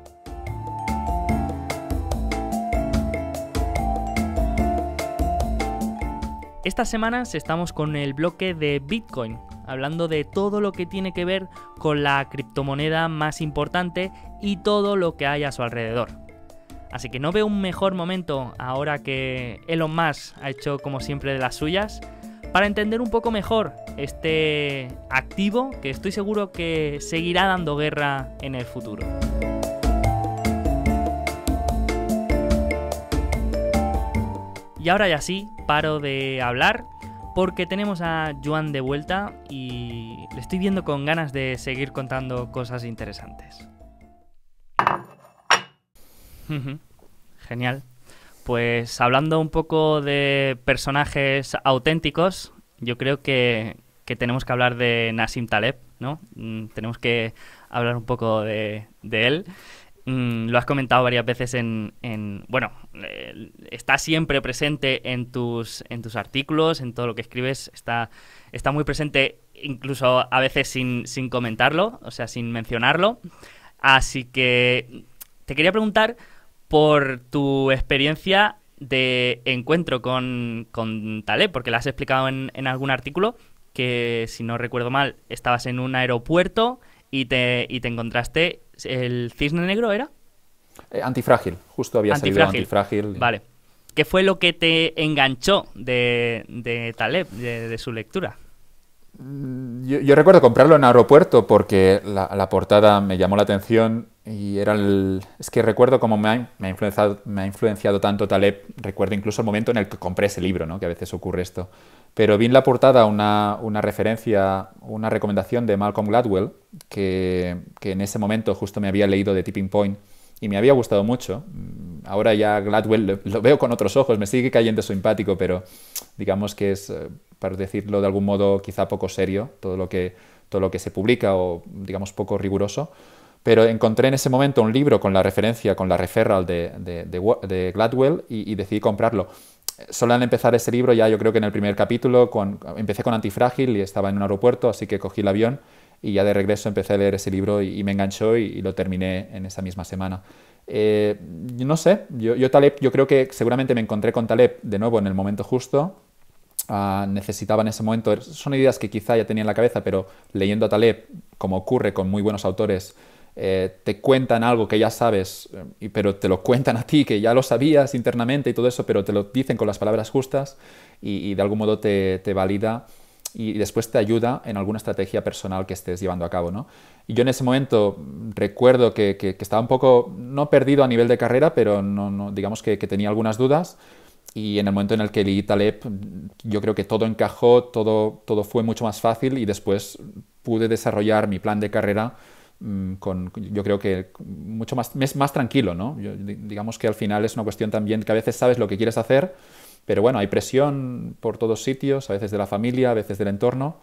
Estas semanas estamos con el bloque de Bitcoin, hablando de todo lo que tiene que ver con la criptomoneda más importante y todo lo que hay a su alrededor. Así que no veo un mejor momento ahora que Elon Musk ha hecho como siempre de las suyas para entender un poco mejor este activo que estoy seguro que seguirá dando guerra en el futuro. Y ahora ya sí, paro de hablar porque tenemos a Joan de vuelta y le estoy viendo con ganas de seguir contando cosas interesantes. Genial. Pues hablando un poco de personajes auténticos, yo creo que, tenemos que hablar de Nassim Taleb, ¿no? Mm, tenemos que hablar un poco de, de él. Mm, lo has comentado varias veces en, bueno, está siempre presente en tus, en tus artículos, en todo lo que escribes, está, está muy presente incluso a veces sin, comentarlo, o sea, sin mencionarlo. Así que te quería preguntar por tu experiencia de encuentro con, con Taleb, porque la has explicado en, en, algún artículo, que si no recuerdo mal, estabas en un aeropuerto y te, y te encontraste el cisne negro era? Eh, antifrágil, justo había sido salido antifrágil. Vale. ¿Qué fue lo que te enganchó de, de Taleb, de, su lectura? Mm, yo, recuerdo comprarlo en aeropuerto porque la portada me llamó la atención y era el... Es que recuerdo cómo me ha, me ha, influenciado, me ha influenciado tanto Taleb, recuerdo incluso el momento en el que compré ese libro, ¿no? que a veces ocurre esto. Pero vi en la portada una, una referencia, una recomendación de Malcolm Gladwell, que, que, en ese momento justo me había leído de Tipping Point y me había gustado mucho. Mm, ahora ya Gladwell lo, veo con otros ojos, me sigue cayendo simpático, pero digamos que es, eh, para decirlo de algún modo, quizá poco serio todo lo que, todo lo que se publica o digamos poco riguroso. Pero encontré en ese momento un libro con la referencia, con la referral de, Gladwell y, decidí comprarlo. Solo al empezar ese libro, ya yo creo que en el primer capítulo, con, empecé con Antifrágil y estaba en un aeropuerto, así que cogí el avión y ya de regreso empecé a leer ese libro y, me enganchó y, lo terminé en esa misma semana. Eh, no sé, yo, yo, yo creo que seguramente me encontré con Taleb de nuevo en el momento justo. Ah, necesitaba en ese momento, son ideas que quizá ya tenía en la cabeza, pero leyendo a Taleb, como ocurre con muy buenos autores, eh, te cuentan algo que ya sabes, eh, pero te lo cuentan a ti, que ya lo sabías internamente y todo eso, pero te lo dicen con las palabras justas y, de algún modo te, valida y después te ayuda en alguna estrategia personal que estés llevando a cabo. ¿no? Y yo en ese momento mm, recuerdo que, estaba un poco, no perdido a nivel de carrera, pero no, digamos que, tenía algunas dudas. Y en el momento en el que leí Taleb, mm, yo creo que todo encajó, todo, todo fue mucho más fácil y después pude desarrollar mi plan de carrera Mm, con, yo creo que mucho más, es más tranquilo, ¿no? digamos que al final es una cuestión también que a veces sabes lo que quieres hacer, pero bueno, hay presión por todos sitios, a veces de la familia, a veces del entorno,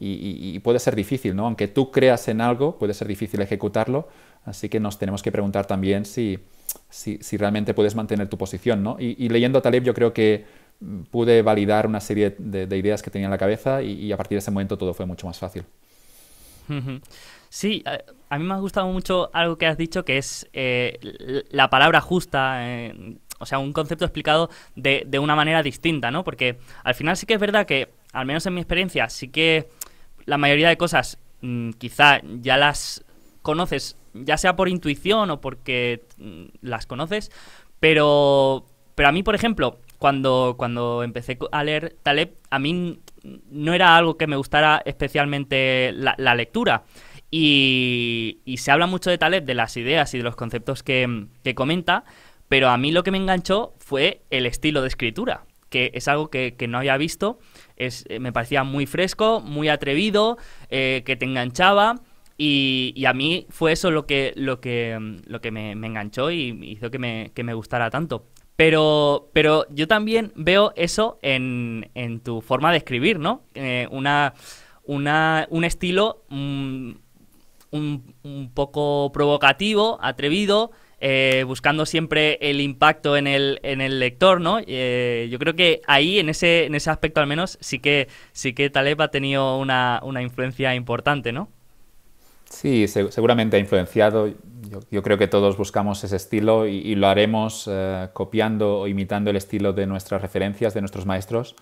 y, puede ser difícil, ¿no? Aunque tú creas en algo, puede ser difícil ejecutarlo, así que nos tenemos que preguntar también si, si, realmente puedes mantener tu posición, ¿no? Y, leyendo Taleb yo creo que mm, pude validar una serie de, de ideas que tenía en la cabeza y a partir de ese momento todo fue mucho más fácil. Sí, eh, a, mí me ha gustado mucho algo que has dicho, que es eh, la palabra justa, eh, o sea, un concepto explicado de, de, una manera distinta, ¿no? Porque al final sí que es verdad que, al menos en mi experiencia, sí que la mayoría de cosas mm, quizá ya las conoces, ya sea por intuición o porque mm, las conoces, pero, pero a mí, por ejemplo, cuando, cuando empecé a leer Taleb, a mí no era algo que me gustara especialmente la lectura. Y, se habla mucho de Taleb, de las ideas y de los conceptos que, comenta, pero a mí lo que me enganchó fue el estilo de escritura, que es algo que, no había visto, eh, me parecía muy fresco, muy atrevido, eh, que te enganchaba. Y, a mí fue eso lo que, lo que, lo que me, enganchó y hizo que me, que gustara tanto. Pero, pero yo también veo eso en, en tu forma de escribir, ¿no? Eh, una, una, un estilo mm, un, poco provocativo, atrevido, eh, buscando siempre el impacto en el, lector, ¿no? Eh, yo creo que ahí, en ese, en ese aspecto al menos, sí que, sí que Taleb ha tenido una, influencia importante, ¿no? Sí, seguramente ha influenciado. Yo, creo que todos buscamos ese estilo y, lo haremos eh, copiando o imitando el estilo de nuestras referencias, de nuestros maestros.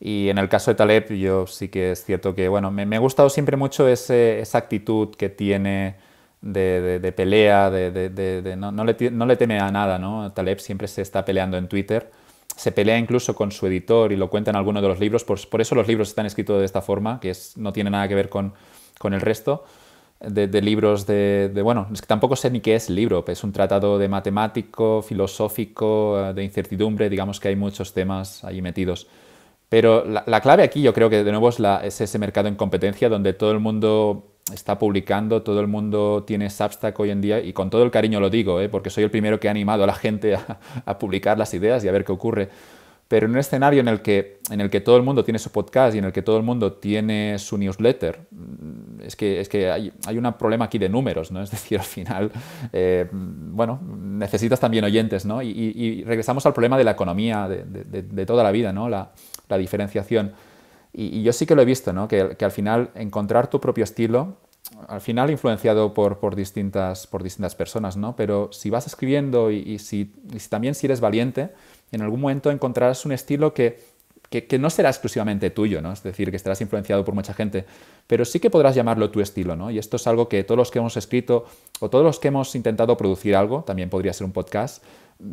Y en el caso de Taleb, yo sí que es cierto que, bueno, me, me ha gustado siempre mucho ese, esa actitud que tiene de, de, pelea, de, de no, no, le, no, le, teme a nada, ¿no? Taleb siempre se está peleando en Twitter, se pelea incluso con su editor y lo cuenta en alguno de los libros, por, por eso los libros están escritos de esta forma, que es, no tiene nada que ver con, con el resto. De, libros de, de, Bueno, es que tampoco sé ni qué es el libro, es un tratado de matemático, filosófico, de incertidumbre, digamos que hay muchos temas ahí metidos. Pero la, clave aquí yo creo que de nuevo es, ese mercado en competencia donde todo el mundo está publicando, todo el mundo tiene Substack hoy en día y con todo el cariño lo digo, ¿eh? porque soy el primero que ha animado a la gente a, publicar las ideas y a ver qué ocurre. Pero en un escenario en el, que, en el que todo el mundo tiene su podcast y en el que todo el mundo tiene su newsletter, mm, es que, es que hay, hay un problema aquí de números, ¿no? Es decir, al final, eh, bueno, necesitas también oyentes, ¿no? Y, regresamos al problema de la economía de, toda la vida, ¿no? La, la diferenciación. Y, yo sí que lo he visto, ¿no? que, al final encontrar tu propio estilo, al final influenciado por, por, distintas, por distintas personas, ¿no? pero si vas escribiendo y, y si también si eres valiente, en algún momento encontrarás un estilo que que, no será exclusivamente tuyo, ¿no? Es decir, que estarás influenciado por mucha gente, pero sí que podrás llamarlo tu estilo, ¿no? Y esto es algo que todos los que hemos escrito o todos los que hemos intentado producir algo, también podría ser un podcast,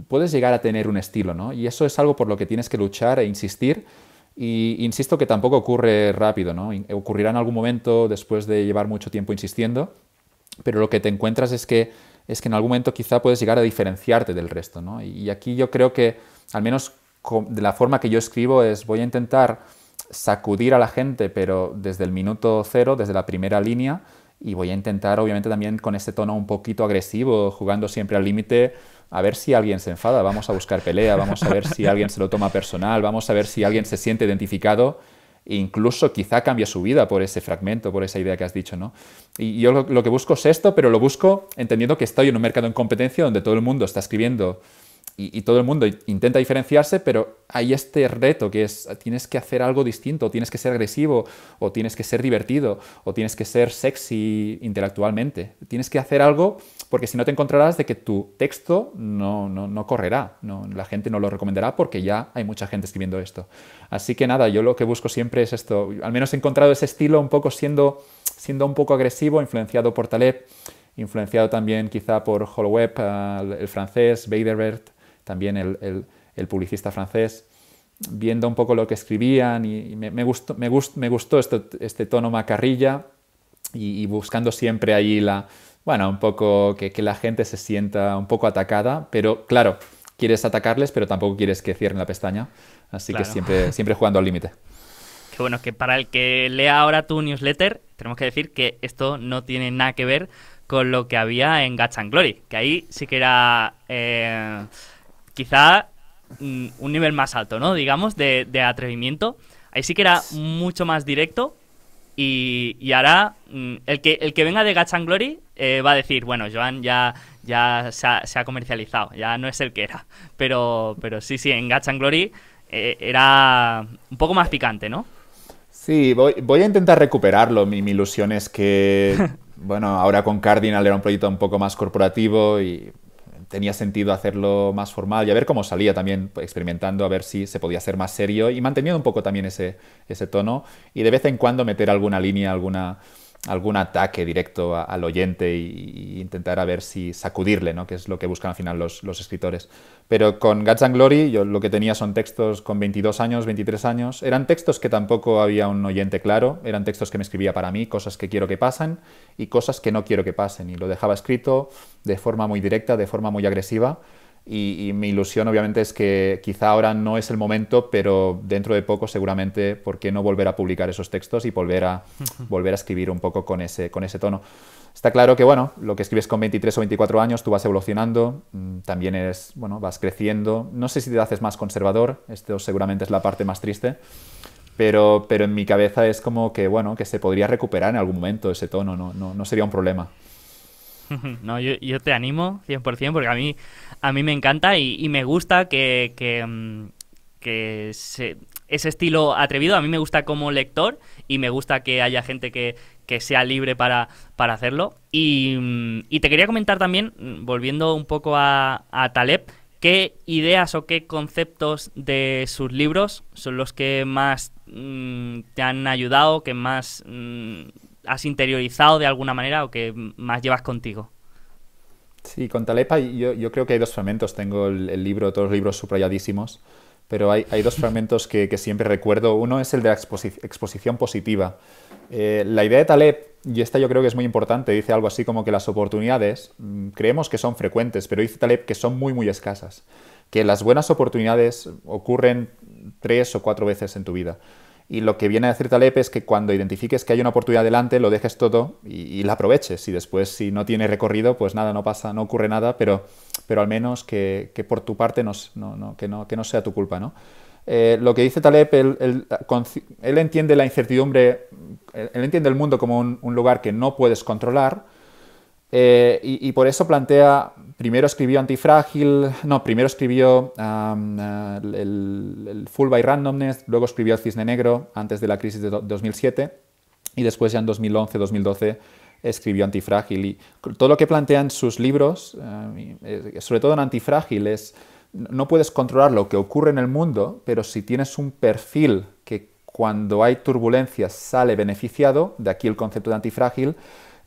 puedes llegar a tener un estilo, ¿no? Y eso es algo por lo que tienes que luchar e insistir. Y insisto que tampoco ocurre rápido, ¿no? Ocurrirá en algún momento después de llevar mucho tiempo insistiendo, pero lo que te encuentras es que, es que en algún momento quizá puedes llegar a diferenciarte del resto, Y aquí yo creo que, al menos de la forma que yo escribo es voy a intentar sacudir a la gente, pero desde el minuto cero, desde la primera línea, y voy a intentar obviamente también con ese tono un poquito agresivo, jugando siempre al límite, a ver si alguien se enfada, vamos a buscar pelea, vamos a ver si alguien se lo toma personal, vamos a ver si alguien se siente identificado e incluso quizá cambia su vida por ese fragmento, por esa idea que has dicho, ¿no? Y yo lo que busco es esto, pero lo busco entendiendo que estoy en un mercado en competencia donde todo el mundo está escribiendo y, todo el mundo intenta diferenciarse, pero hay este reto que es, tienes que hacer algo distinto, tienes que ser agresivo, o tienes que ser divertido, o tienes que ser sexy intelectualmente. Tienes que hacer algo porque si no te encontrarás de que tu texto no, no, correrá, no, la gente no lo recomendará porque ya hay mucha gente escribiendo esto. Así que nada, yo lo que busco siempre es esto, al menos he encontrado ese estilo un poco siendo, siendo un poco agresivo, influenciado por Taleb, influenciado también quizá por Holweb, eh, el francés, Beiderbert, también el, publicista francés, viendo un poco lo que escribían y, me, gustó, me, me gustó esto, este tono macarrilla y, buscando siempre ahí la, bueno, un poco que, la gente se sienta un poco atacada, pero claro, quieres atacarles, pero tampoco quieres que cierren la pestaña. Así que siempre, siempre jugando al límite. Qué bueno, que para el que lea ahora tu newsletter, tenemos que decir que esto no tiene nada que ver con lo que había en and Glory, que ahí sí que era eh, quizá mm, un nivel más alto, ¿no? Digamos, de, atrevimiento. Ahí sí que era mucho más directo. Y, ahora mm, el, que, el que venga de and Glory eh, va a decir, bueno, Joan ya, ya se ha, comercializado, ya no es el que era. Pero, pero sí, sí, en and Glory eh, era un poco más picante, ¿no? Sí, voy, a intentar recuperarlo. Mi, mi ilusión es que, bueno, ahora con Cardinal era un proyecto un poco más corporativo y tenía sentido hacerlo más formal y a ver cómo salía también, experimentando a ver si se podía hacer más serio y manteniendo un poco también ese, ese tono y de vez en cuando meter alguna línea, alguna algún ataque directo al oyente e, intentar a ver si sacudirle, ¿no? que es lo que buscan al final los, escritores. Pero con Guts and Glory yo lo que tenía son textos con 22 años, 23 años. Eran textos que tampoco había un oyente claro, eran textos que me escribía para mí, cosas que quiero que pasen y cosas que no quiero que pasen. Y lo dejaba escrito de forma muy directa, de forma muy agresiva. Y, mi ilusión obviamente es que quizá ahora no es el momento, pero dentro de poco seguramente, ¿por qué no volver a publicar esos textos y volver a, volver a escribir un poco con ese, con ese tono? Está claro que, bueno, lo que escribes con 23 o 24 años, tú vas evolucionando, mm, también es bueno, vas creciendo. No sé si te haces más conservador, esto seguramente es la parte más triste, pero, pero en mi cabeza es como que, bueno, que se podría recuperar en algún momento ese tono, no, no sería un problema. No, yo, te animo 100% porque a mí, a mí me encanta y, me gusta que, mm, ese estilo atrevido, a mí me gusta como lector y me gusta que haya gente que, sea libre para, para hacerlo. Y, mm, te quería comentar también, mm, volviendo un poco a, Taleb, ¿Qué ideas o qué conceptos de sus libros son los que más te han ayudado, que más has interiorizado de alguna manera o que más llevas contigo? Sí, con Talepa yo, yo creo que hay dos fragmentos. Tengo el, libro, todos los libros subrayadísimos, pero hay, dos fragmentos que, siempre recuerdo. Uno es el de la exposición positiva. Eh, la idea de Taleb, y esta yo creo que es muy importante, dice algo así como que las oportunidades mm, creemos que son frecuentes, pero dice Taleb que son muy, muy escasas. Que las buenas oportunidades ocurren tres o cuatro veces en tu vida. Y lo que viene a decir Taleb es que cuando identifiques que hay una oportunidad delante, lo dejes todo y, la aproveches. Y después, si no tiene recorrido, pues nada, no pasa, no ocurre nada, pero, al menos que, por tu parte no, que, no, sea tu culpa, eh, lo que dice Taleb, él, entiende la incertidumbre, él, entiende el mundo como un lugar que no puedes controlar, eh, y, por eso plantea, primero escribió Antifrágil, no, primero escribió eh, el, Full by Randomness, luego escribió El Cisne Negro antes de la crisis de 2007 y después ya en 2011-2012 escribió Antifrágil. Y todo lo que plantean sus libros, eh, sobre todo en Antifrágil, es no puedes controlar lo que ocurre en el mundo, pero si tienes un perfil que cuando hay turbulencias sale beneficiado, de aquí el concepto de antifrágil,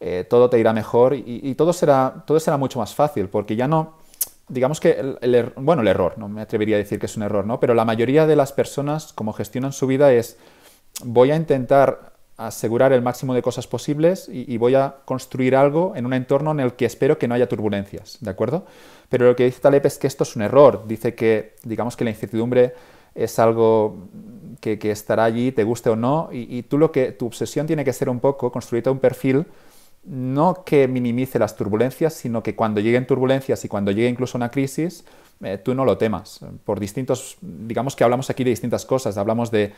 eh, todo te irá mejor y, todo, será, todo será mucho más fácil, porque ya no, digamos que, el, er-, bueno, el error, no me atrevería a decir que es un error, ¿no? Pero la mayoría de las personas, como gestionan su vida, es voy a intentar asegurar el máximo de cosas posibles y, voy a construir algo en un entorno en el que espero que no haya turbulencias, ¿de acuerdo? Pero lo que dice Taleb es que esto es un error, dice que, digamos que la incertidumbre es algo que, estará allí, te guste o no, y, y tú lo que, tu obsesión tiene que ser un poco construirte un perfil no que minimice las turbulencias, sino que cuando lleguen turbulencias y cuando llegue incluso una crisis, eh, tú no lo temas. Por distintos, digamos que hablamos aquí de distintas cosas, hablamos de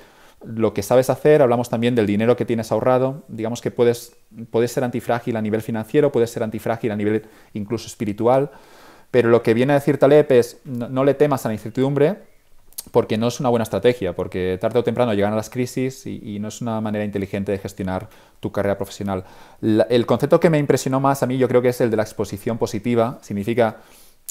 lo que sabes hacer, hablamos también del dinero que tienes ahorrado, digamos que puedes, ser antifrágil a nivel financiero, puedes ser antifrágil a nivel incluso espiritual, pero lo que viene a decir Talep es no le temas a la incertidumbre, porque no es una buena estrategia, porque tarde o temprano llegan a las crisis y, no es una manera inteligente de gestionar tu carrera profesional. el concepto que me impresionó más a mí yo creo que es el de la exposición positiva. Significa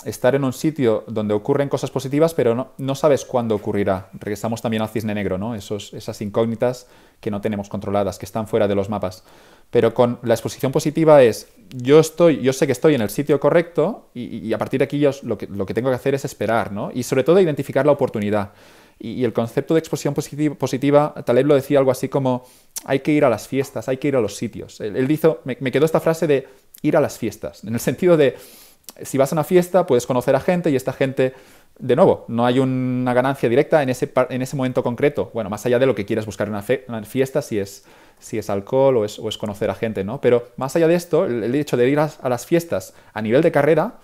estar en un sitio donde ocurren cosas positivas, pero no, sabes cuándo ocurrirá. Regresamos también al cisne negro, ¿no? Esos, esas incógnitas que no tenemos controladas, que están fuera de los mapas. Pero con la exposición positiva es, yo, estoy, yo sé que estoy en el sitio correcto y, a partir de aquí yo, lo, que, tengo que hacer es esperar, ¿no? Y sobre todo identificar la oportunidad. Y, el concepto de exposición positiva, tal Taleb lo decía algo así como, hay que ir a las fiestas, hay que ir a los sitios. Él, hizo, me quedó esta frase de ir a las fiestas, en el sentido de si vas a una fiesta, puedes conocer a gente y esta gente, de nuevo, no hay una ganancia directa en ese, en ese momento concreto. Bueno, más allá de lo que quieras buscar en una, fiesta, si es, si es alcohol o es, conocer a gente, ¿no? Pero más allá de esto, el, hecho de ir a, las fiestas a nivel de carrera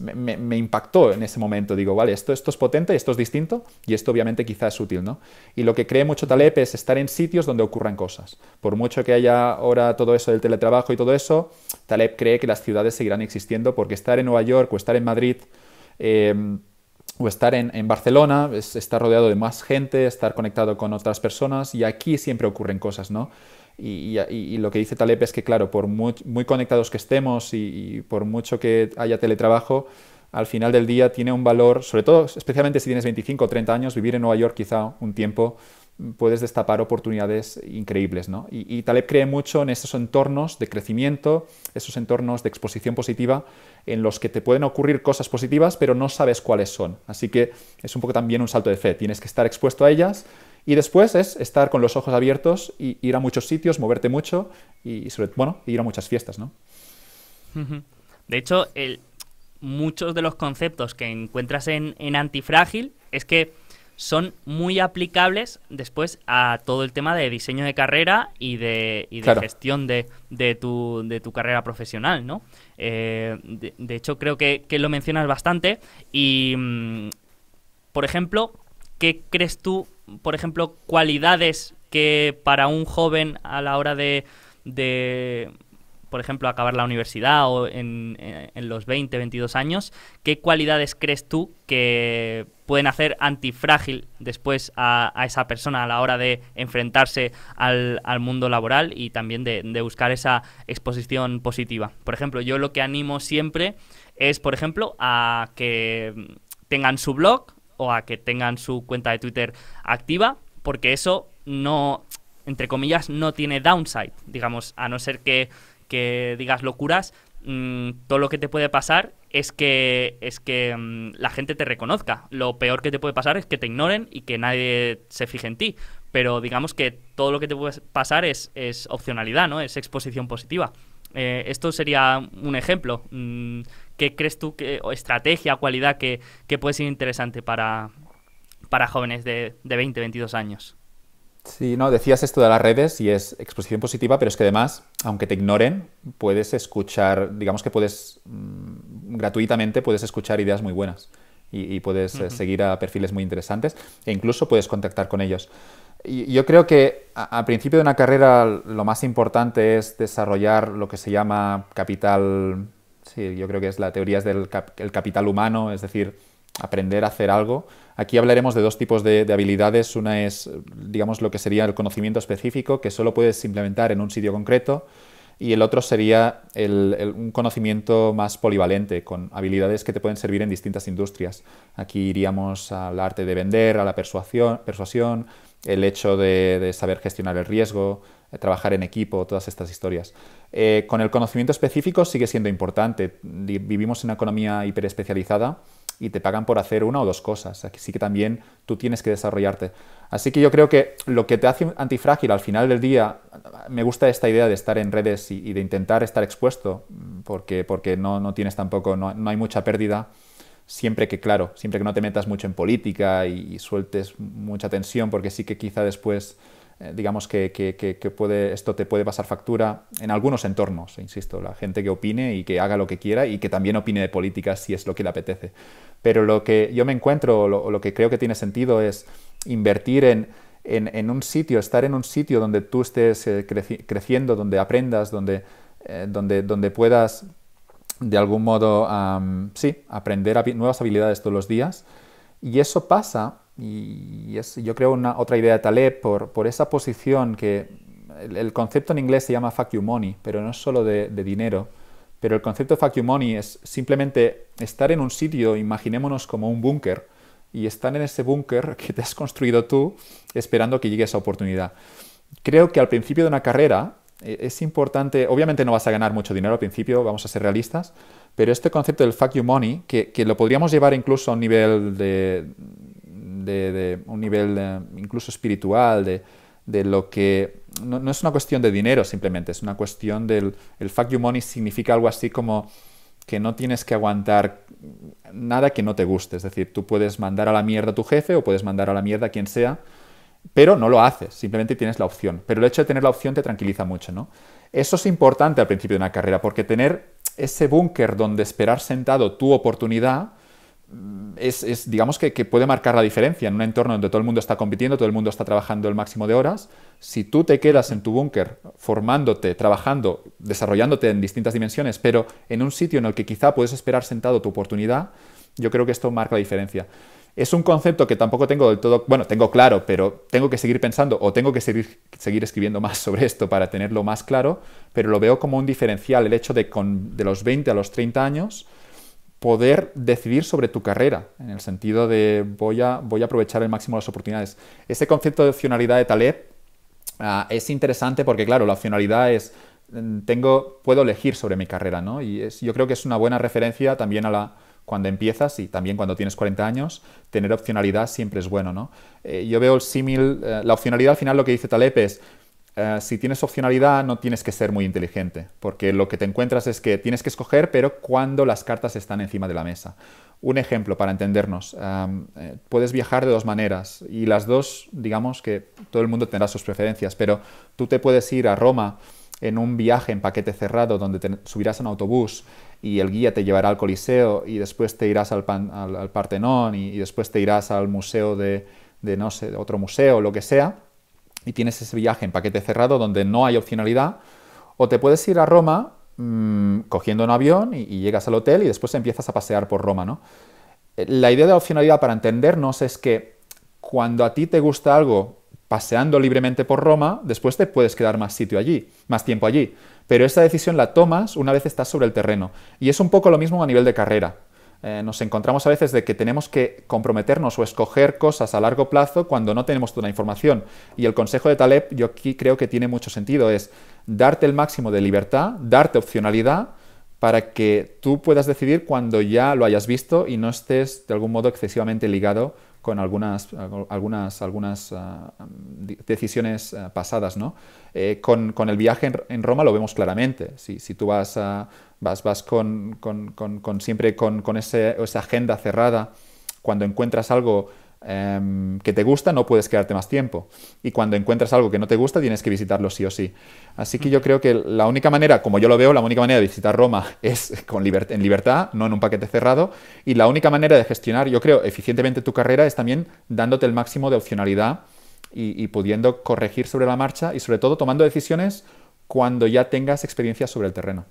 me, impactó en ese momento. Digo, vale, esto, esto es potente, esto es distinto y esto obviamente quizá es útil, ¿no? Y lo que cree mucho Taleb es estar en sitios donde ocurran cosas. Por mucho que haya ahora todo eso del teletrabajo y todo eso, Taleb cree que las ciudades seguirán existiendo porque estar en Nueva York o estar en Madrid... Eh, o estar en, Barcelona, es, estar rodeado de más gente, estar conectado con otras personas y aquí siempre ocurren cosas, ¿no? Y, lo que dice Taleb es que, claro, por muy, conectados que estemos y, por mucho que haya teletrabajo, al final del día tiene un valor, sobre todo, especialmente si tienes 25 o 30 años, vivir en Nueva York quizá un tiempo puedes destapar oportunidades increíbles. ¿no? Y, Taleb cree mucho en esos entornos de crecimiento, esos entornos de exposición positiva, en los que te pueden ocurrir cosas positivas, pero no sabes cuáles son. Así que es un poco también un salto de fe. Tienes que estar expuesto a ellas, y después es estar con los ojos abiertos y ir a muchos sitios, moverte mucho y, sobre, bueno, ir a muchas fiestas, ¿no? De hecho, muchos de los conceptos que encuentras en, en Antifrágil es que son muy aplicables después a todo el tema de diseño de carrera y de, y gestión de, de, tu, carrera profesional, ¿no? Eh, de, hecho, creo que, que, lo mencionas bastante. Y, mm, por ejemplo, ¿qué crees tú por ejemplo, cualidades que para un joven a la hora de, de por ejemplo, acabar la universidad o en, eh, los 20, 22 años, ¿qué cualidades crees tú que pueden hacer antifrágil después a, esa persona a la hora de enfrentarse al, mundo laboral y también de, de, buscar esa exposición positiva? Por ejemplo, yo lo que animo siempre es, por ejemplo, a que tengan su blog o a que tengan su cuenta de Twitter activa, porque eso no, entre comillas, no tiene downside, digamos, a no ser que, digas locuras, mm, todo lo que te puede pasar es que, es que mm, la gente te reconozca. Lo peor que te puede pasar es que te ignoren y que nadie se fije en ti. Pero digamos que todo lo que te puede pasar es, opcionalidad, ¿no? Es exposición positiva. Eh, esto sería un ejemplo. Mm, ¿Qué crees tú que estrategia, cualidad que, puede ser interesante para, para jóvenes de, 20, 22 años? Sí, no, decías esto de las redes y es exposición positiva, pero es que además, aunque te ignoren, puedes escuchar, digamos que puedes, mm, gratuitamente puedes escuchar ideas muy buenas y, puedes eh, seguir a perfiles muy interesantes e incluso puedes contactar con ellos. Y, yo creo que al principio de una carrera lo más importante es desarrollar lo que se llama capital Sí, yo creo que es la teoría es del capital humano, es decir, aprender a hacer algo. Aquí hablaremos de dos tipos de, habilidades. Una es, digamos, lo que sería el conocimiento específico, que solo puedes implementar en un sitio concreto, y el otro sería un conocimiento más polivalente, con habilidades que te pueden servir en distintas industrias. Aquí iríamos al arte de vender, a la persuasión, persuasión el hecho de, saber gestionar el riesgo, eh, trabajar en equipo, todas estas historias. Eh, con el conocimiento específico sigue siendo importante. Vivimos en una economía hiperespecializada y te pagan por hacer una o dos cosas. Así que también tú tienes que desarrollarte. Así que yo creo que lo que te hace antifrágil al final del día, me gusta esta idea de estar en redes y, de intentar estar expuesto, porque, porque no, tienes tampoco, no hay mucha pérdida siempre que, claro, siempre que no te metas mucho en política y, sueltes mucha tensión, porque sí que quizá después, eh, digamos que, puede, esto te puede pasar factura en algunos entornos, insisto, la gente que opine y que haga lo que quiera y que también opine de política si es lo que le apetece. Pero lo que yo me encuentro, lo, lo que creo que tiene sentido es invertir en, un sitio, estar en un sitio donde tú estés eh, creciendo, donde aprendas, donde, eh, donde, donde puedas de algún modo, sí, aprender nuevas habilidades todos los días. Y eso pasa, y es, yo creo, una, otra idea de Taleb, por, por esa posición que el, concepto en inglés se llama fuck you money, pero no es solo de, dinero. Pero el concepto de fuck you money es simplemente estar en un sitio, imaginémonos como un búnker, y estar en ese búnker que te has construido tú esperando que llegue esa oportunidad. Creo que al principio de una carrera eh, es importante, obviamente no vas a ganar mucho dinero al principio, vamos a ser realistas, pero este concepto del fuck you money, que, lo podríamos llevar incluso a un nivel de, de, un nivel eh, incluso espiritual, de, lo que no, no, es una cuestión de dinero simplemente, es una cuestión del el fuck you money significa algo así como que no tienes que aguantar nada que no te guste, es decir, tú puedes mandar a la mierda a tu jefe o puedes mandar a la mierda a quien sea, pero no lo haces, simplemente tienes la opción. Pero el hecho de tener la opción te tranquiliza mucho, ¿no? Eso es importante al principio de una carrera, porque tener ese búnker donde esperar sentado tu oportunidad mm, es, digamos que, que, puede marcar la diferencia en un entorno donde todo el mundo está compitiendo, todo el mundo está trabajando el máximo de horas. Si tú te quedas en tu búnker formándote, trabajando, desarrollándote en distintas dimensiones, pero en un sitio en el que quizá puedes esperar sentado tu oportunidad, yo creo que esto marca la diferencia es un concepto que tampoco tengo del todo, bueno, tengo claro, pero tengo que seguir pensando o tengo que seguir, seguir escribiendo más sobre esto para tenerlo más claro, pero lo veo como un diferencial, el hecho de con, de los 20 a los 30 años poder decidir sobre tu carrera, en el sentido de voy a, voy a aprovechar el máximo las oportunidades. Ese concepto de opcionalidad de Taleb ah, es interesante porque, claro, la opcionalidad es, mm, tengo, puedo elegir sobre mi carrera, ¿no? Y es, yo creo que es una buena referencia también a la, cuando empiezas y también cuando tienes 40 años, tener opcionalidad siempre es bueno. ¿no? Eh, yo veo el símil, eh, la opcionalidad al final lo que dice Talepe es, eh, si tienes opcionalidad no tienes que ser muy inteligente, porque lo que te encuentras es que tienes que escoger, pero cuando las cartas están encima de la mesa. Un ejemplo para entendernos, puedes viajar de dos maneras y las dos, digamos que todo el mundo tendrá sus preferencias, pero tú te puedes ir a Roma en un viaje en paquete cerrado donde te subirás en autobús y el guía te llevará al Coliseo y después te irás al, pan, al, Partenón y, después te irás al museo de, de no sé, otro museo, lo que sea, y tienes ese viaje en paquete cerrado donde no hay opcionalidad, o te puedes ir a Roma mm, cogiendo un avión y, llegas al hotel y después empiezas a pasear por Roma, ¿no? Eh, la idea de opcionalidad para entendernos es que cuando a ti te gusta algo paseando libremente por Roma, después te puedes quedar más sitio allí, más tiempo allí. Pero esa decisión la tomas una vez estás sobre el terreno. Y es un poco lo mismo a nivel de carrera. Eh, nos encontramos a veces de que tenemos que comprometernos o escoger cosas a largo plazo cuando no tenemos toda la información. Y el consejo de Taleb yo aquí creo que tiene mucho sentido, es darte el máximo de libertad, darte opcionalidad para que tú puedas decidir cuando ya lo hayas visto y no estés de algún modo excesivamente ligado con algunas, algunas, algunas ah, decisiones ah, pasadas. ¿no? Eh, con, el viaje en, Roma lo vemos claramente. Si, tú vas, a vas, vas con, siempre con, esa agenda cerrada, cuando encuentras algo Em, que te gusta, no puedes quedarte más tiempo. Y cuando encuentras algo que no te gusta, tienes que visitarlo sí o sí. Así que yo creo que la única manera, como yo lo veo, la única manera de visitar Roma es con en libertad, no en un paquete cerrado. Y la única manera de gestionar, yo creo, eficientemente tu carrera es también dándote el máximo de opcionalidad y, y pudiendo corregir sobre la marcha y sobre todo tomando decisiones cuando ya tengas experiencia sobre el terreno.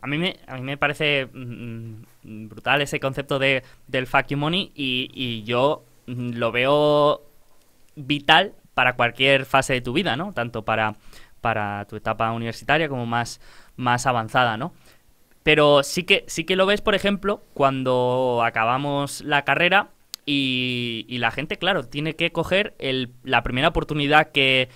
A mí me, a mí me parece mm, mm, brutal ese concepto de, del fuck money y, yo mm, lo veo vital para cualquier fase de tu vida, ¿no? Tanto para, para tu etapa universitaria como más, más avanzada, ¿no? Pero sí que, sí que lo ves, por ejemplo, cuando acabamos la carrera y, la gente, claro, tiene que coger la primera oportunidad que,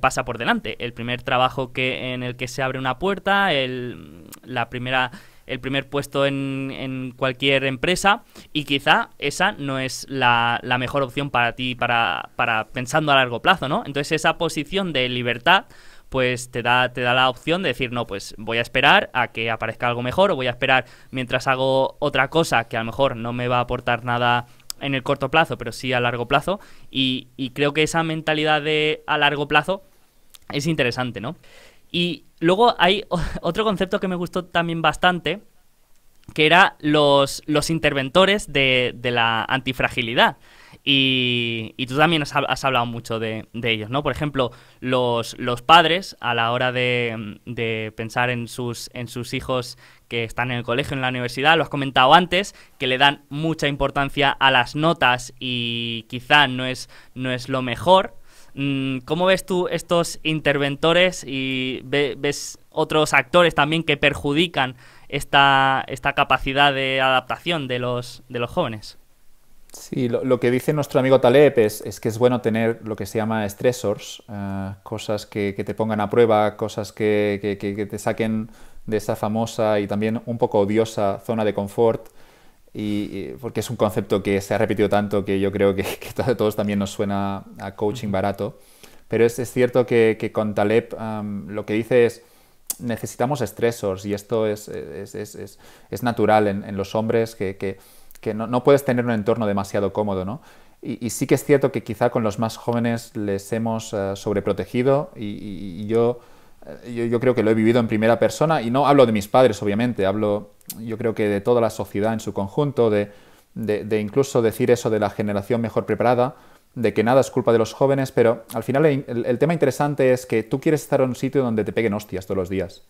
pasa por delante. El primer trabajo que, en el que se abre una puerta, el, la primera el primer puesto en, cualquier empresa y quizá esa no es la, mejor opción para ti, para, para, pensando a largo plazo, ¿no? Entonces esa posición de libertad pues te da, te da la opción de decir, no, pues voy a esperar a que aparezca algo mejor o voy a esperar mientras hago otra cosa que a lo mejor no me va a aportar nada en el corto plazo, pero sí a largo plazo. Y, creo que esa mentalidad de a largo plazo es interesante, ¿no? Y luego hay otro concepto que me gustó también bastante, que era los, los interventores de, de la antifragilidad. Y, tú también has, hablado mucho de, ellos, ¿no? Por ejemplo, los, padres a la hora de, pensar en sus, hijos que están en el colegio, en la universidad, lo has comentado antes, que le dan mucha importancia a las notas y quizá no es, lo mejor. Mm, ¿Cómo ves tú estos interventores y ves otros actores también que perjudican esta, capacidad de adaptación de los, de los jóvenes? Sí, lo, que dice nuestro amigo Taleb es, que es bueno tener lo que se llama stressors, eh, cosas que, te pongan a prueba, cosas que, te saquen de esa famosa y también un poco odiosa zona de confort, y, porque es un concepto que se ha repetido tanto que yo creo que, a todos también nos suena a coaching barato, pero es, cierto que, con Taleb lo que dice es necesitamos stressors y esto es, es natural en, en, los hombres que que no, puedes tener un entorno demasiado cómodo, ¿no? Y, sí que es cierto que quizá con los más jóvenes les hemos eh, sobreprotegido y, eh, yo, yo, creo que lo he vivido en primera persona y no hablo de mis padres, obviamente, hablo yo creo que de toda la sociedad en su conjunto, de, de, incluso decir eso de la generación mejor preparada, de que nada es culpa de los jóvenes, pero al final el, tema interesante es que tú quieres estar en un sitio donde te peguen hostias todos los días.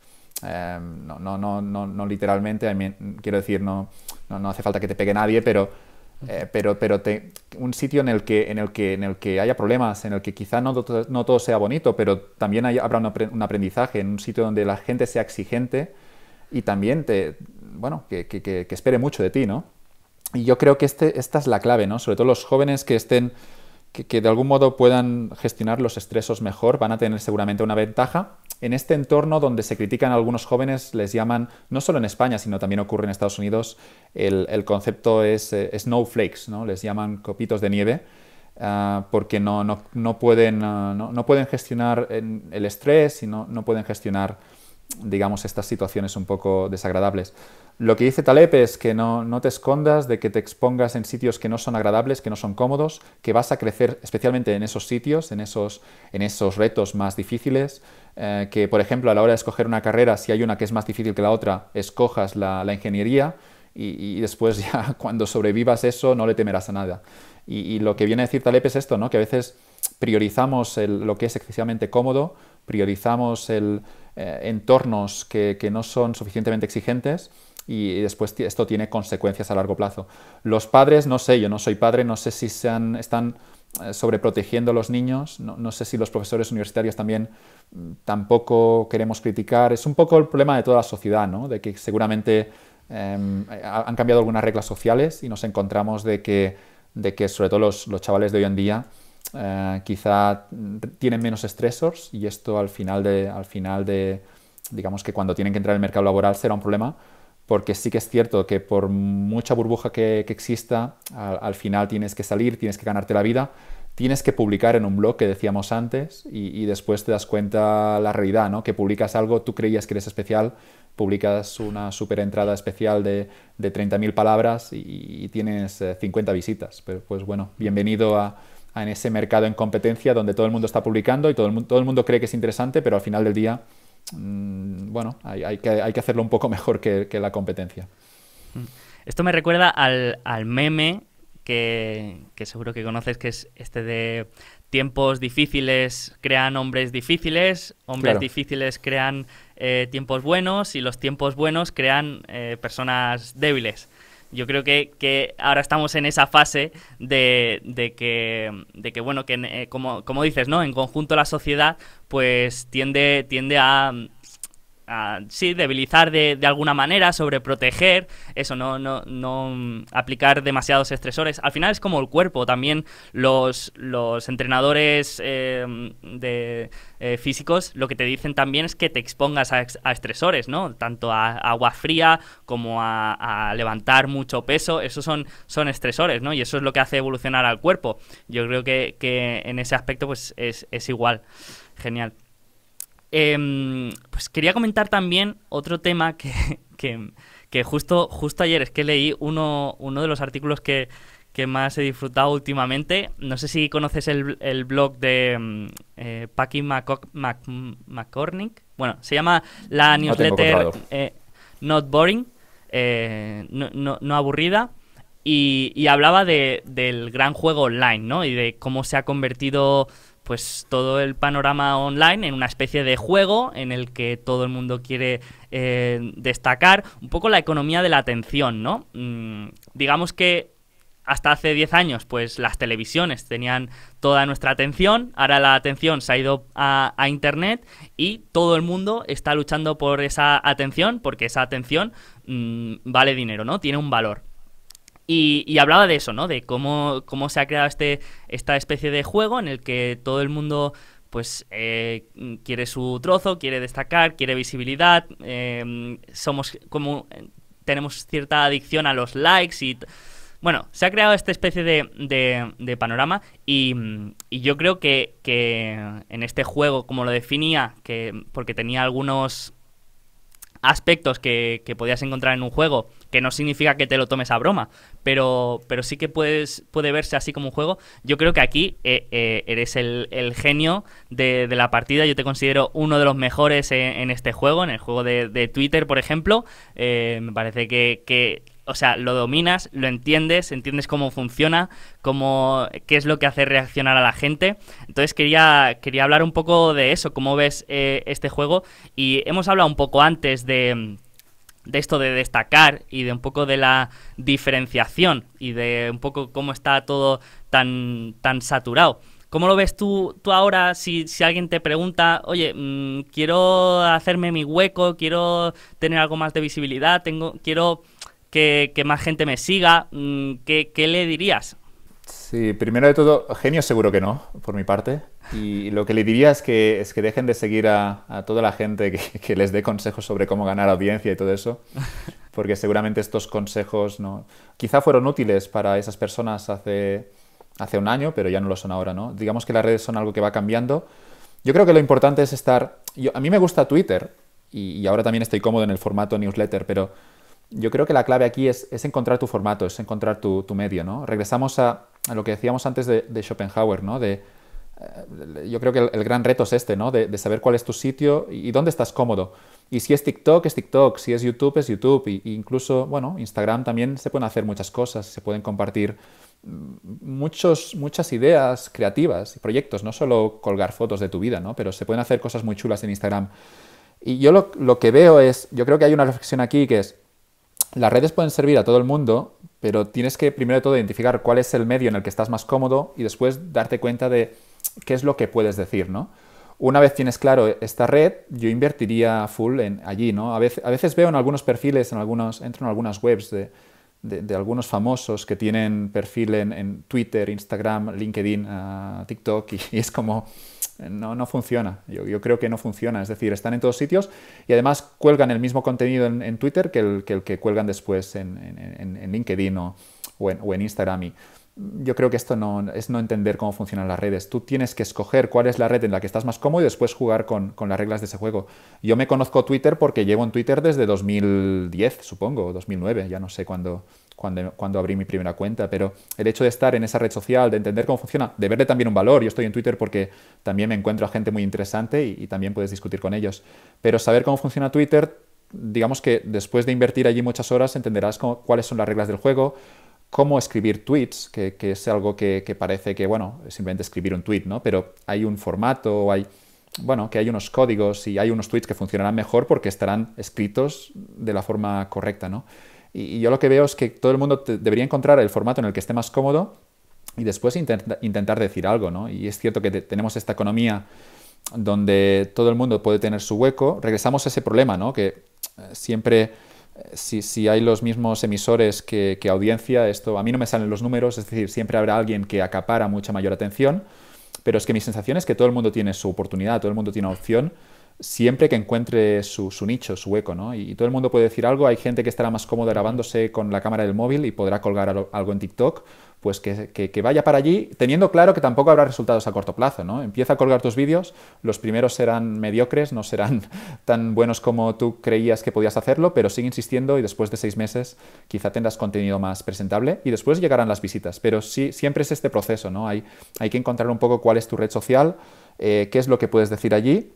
Em, no, no, no, no, literalmente, quiero decir, no, no, hace falta que te pegue nadie, pero, eh, pero, pero un sitio en el, que, en, el que, en el que haya problemas, en el que quizá no, no todo sea bonito, pero también habrá un aprendizaje, en un sitio donde la gente sea exigente y también te, bueno, que, que, espere mucho de ti, ¿no? Y yo creo que este, esta es la clave, ¿no? Sobre todo los jóvenes que estén, que de algún modo puedan gestionar los estresos mejor, van a tener seguramente una ventaja en este entorno donde se critican algunos jóvenes, les llaman, no solo en España, sino también ocurre en Estados Unidos, el, concepto es eh, snowflakes, ¿no? les llaman copitos de nieve, ah, porque no, no, pueden, ah, no, pueden gestionar el estrés y no, pueden gestionar, digamos, estas situaciones un poco desagradables. Lo que dice Talep es que no te escondas, de que te expongas en sitios que no son agradables, que no son cómodos, que vas a crecer especialmente en esos sitios, en esos, en esos retos más difíciles, eh, que, por ejemplo, a la hora de escoger una carrera, si hay una que es más difícil que la otra, escojas la, ingeniería y, después ya cuando sobrevivas eso no le temerás a nada. Y, lo que viene a decir Talep es esto, ¿no? que a veces priorizamos lo que es excesivamente cómodo, priorizamos el, eh, entornos que, que no son suficientemente exigentes y después esto tiene consecuencias a largo plazo. Los padres, no sé, yo no soy padre, no sé si se han, están eh, sobreprotegiendo a los niños. No, no, sé si los profesores universitarios también mm, tampoco queremos criticar. Es un poco el problema de toda la sociedad, ¿no? De que seguramente em, han cambiado algunas reglas sociales y nos encontramos de que, de que sobre todo los, los chavales de hoy en día, eh, quizá mm, tienen menos estresors y esto al final de, al final de, digamos que cuando tienen que entrar al mercado laboral será un problema porque sí que es cierto que por mucha burbuja que, exista, al, final tienes que salir, tienes que ganarte la vida, tienes que publicar en un blog que decíamos antes y, después te das cuenta la realidad, ¿no? Que publicas algo, tú creías que eres especial, publicas una super entrada especial de, de 30.000 palabras y, tienes 50 eh, visitas. Pero pues bueno, bienvenido a, en ese mercado en competencia donde todo el mundo está publicando y todo el, todo el mundo cree que es interesante, pero al final del día Mm, bueno, hay, que, hacerlo un poco mejor que, la competencia. Mm. Esto me recuerda al, meme que, seguro que conoces, que es este de tiempos difíciles crean hombres difíciles, hombres difíciles crean eh, tiempos buenos y los tiempos buenos crean eh, personas débiles yo creo que, que, ahora estamos en esa fase de, de que, de que, bueno, que eh, como, como, dices, ¿no? En conjunto la sociedad pues tiende, tiende a, sí, debilizar de, alguna manera, sobreproteger, eso, no, no, no aplicar demasiados estresores. Al final es como el cuerpo, también los, los entrenadores eh, de, eh, físicos lo que te dicen también es que te expongas a, estresores, ¿no? Tanto a, agua fría como a, levantar mucho peso, esos son, son estresores, ¿no? Y eso es lo que hace evolucionar al cuerpo. Yo creo que, que en ese aspecto pues es, es igual. Genial. Eh, pues quería comentar también otro tema que, justo, justo ayer es que leí uno, uno de los artículos que, más he disfrutado últimamente. No sé si conoces el, blog de em, eh, Paki McCormick. bueno, se llama la newsletter eh, Not Boring, eh, no, aburrida. Y, y hablaba de, del gran juego online, ¿no? Y de cómo se ha convertido pues todo el panorama online en una especie de juego en el que todo el mundo quiere eh, destacar un poco la economía de la atención, ¿no? Mm, digamos que hasta hace 10 años, pues las televisiones tenían toda nuestra atención, ahora la atención se ha ido a, Internet y todo el mundo está luchando por esa atención, porque esa atención mm, vale dinero, ¿no? Tiene un valor. Y, hablaba de eso, ¿no? De cómo, cómo se ha creado este, esta especie de juego en el que todo el mundo pues eh, quiere su trozo, quiere destacar, quiere visibilidad, eh, somos como tenemos cierta adicción a los likes y bueno, se ha creado esta especie de, de, panorama y, y, yo creo que, que, en este juego, como lo definía, que porque tenía algunos aspectos que, podías encontrar en un juego, que no significa que te lo tomes a broma, pero, pero sí que puedes, puede verse así como un juego. Yo creo que aquí eh, eh, eres el, genio de, la partida, yo te considero uno de los mejores en, este juego, en el juego de, Twitter, por ejemplo. Eh, me parece que o sea, lo dominas, lo entiendes, entiendes cómo funciona, cómo, qué es lo que hace reaccionar a la gente. Entonces quería, quería hablar un poco de eso, cómo ves eh, este juego. Y hemos hablado un poco antes de, de esto de destacar y de un poco de la diferenciación y de un poco cómo está todo tan, tan saturado. ¿Cómo lo ves tú, tú ahora si, si alguien te pregunta, oye, mm, quiero hacerme mi hueco, quiero tener algo más de visibilidad, tengo, quiero que, más gente me siga. Mm, ¿Qué, ¿Qué, le dirías? Sí, primero de todo, genio seguro que no, por mi parte. Y lo que le diría es que, es que dejen de seguir a, toda la gente que, les dé consejos sobre cómo ganar audiencia y todo eso. porque seguramente estos consejos no quizá fueron útiles para esas personas hace, hace un año, pero ya no lo son ahora, ¿no? Digamos que las redes son algo que va cambiando. Yo creo que lo importante es estar yo, a mí me gusta Twitter y, ahora también estoy cómodo en el formato newsletter, pero yo creo que la clave aquí es, encontrar tu formato, es encontrar tu, medio, ¿no? Regresamos a, lo que decíamos antes de, Schopenhauer, ¿no? De, eh, yo creo que el, gran reto es este, ¿no? De, saber cuál es tu sitio y, dónde estás cómodo. Y si es TikTok, es TikTok. Si es YouTube, es YouTube. Y, incluso, bueno, Instagram también se pueden hacer muchas cosas, se pueden compartir mm, muchos, muchas ideas creativas y proyectos, no solo colgar fotos de tu vida, ¿no? Pero se pueden hacer cosas muy chulas en Instagram. Y yo lo que veo es, yo creo que hay una reflexión aquí que es, las redes pueden servir a todo el mundo, pero tienes que primero de todo identificar cuál es el medio en el que estás más cómodo y después darte cuenta de qué es lo que puedes decir, ¿no? Una vez tienes claro esta red, yo invertiría full en, allí, ¿no? A veces, veo en algunos perfiles, en algunos, entro en algunas webs de, algunos famosos que tienen perfil en, Twitter, Instagram, LinkedIn, ah, TikTok, y es como, no, no funciona. Yo, creo que no funciona. Es decir, están en todos sitios y además cuelgan el mismo contenido en, Twitter que el, que cuelgan después en, LinkedIn o, en, Instagram. yo creo que esto no, es no entender cómo funcionan las redes. Tú tienes que escoger cuál es la red en la que estás más cómodo y después jugar con, con las reglas de ese juego. Yo me conozco Twitter porque llevo en Twitter desde 2010, supongo, 2009, ya no sé cuándo cuando, cuando, abrí mi primera cuenta, pero el hecho de estar en esa red social, de entender cómo funciona, de verle también un valor, yo estoy en Twitter porque también me encuentro a gente muy interesante y, también puedes discutir con ellos, pero saber cómo funciona Twitter, digamos que después de invertir allí muchas horas entenderás cuáles son las reglas del juego, cómo escribir tweets, que, que es algo que, que, parece que, bueno, simplemente escribir un tweet, ¿no? Pero hay un formato, hay, bueno, que hay unos códigos y hay unos tweets que funcionarán mejor porque estarán escritos de la forma correcta, ¿no? Y, yo lo que veo es que todo el mundo debería encontrar el formato en el que esté más cómodo y después intentar decir algo, ¿no? Y es cierto que tenemos esta economía donde todo el mundo puede tener su hueco. Regresamos a ese problema, ¿no? Que eh, siempre... Eh, si, hay los mismos emisores que, que, audiencia, esto a mí no me salen los números, es decir, siempre habrá alguien que acapara mucha mayor atención, pero es que mi sensación es que todo el mundo tiene su oportunidad, todo el mundo tiene opción siempre que encuentre su, nicho, su hueco, ¿no? Y, todo el mundo puede decir algo, hay gente que estará más cómoda grabándose con la cámara del móvil y podrá colgar algo en TikTok, pues que, vaya para allí, teniendo claro que tampoco habrá resultados a corto plazo, ¿no? Empieza a colgar tus vídeos, los primeros serán mediocres, no serán tan buenos como tú creías que podías hacerlo, pero sigue insistiendo y después de seis meses quizá tendrás contenido más presentable y después llegarán las visitas. Pero sí, siempre es este proceso, ¿no? Hay, hay que encontrar un poco cuál es tu red social, eh, qué es lo que puedes decir allí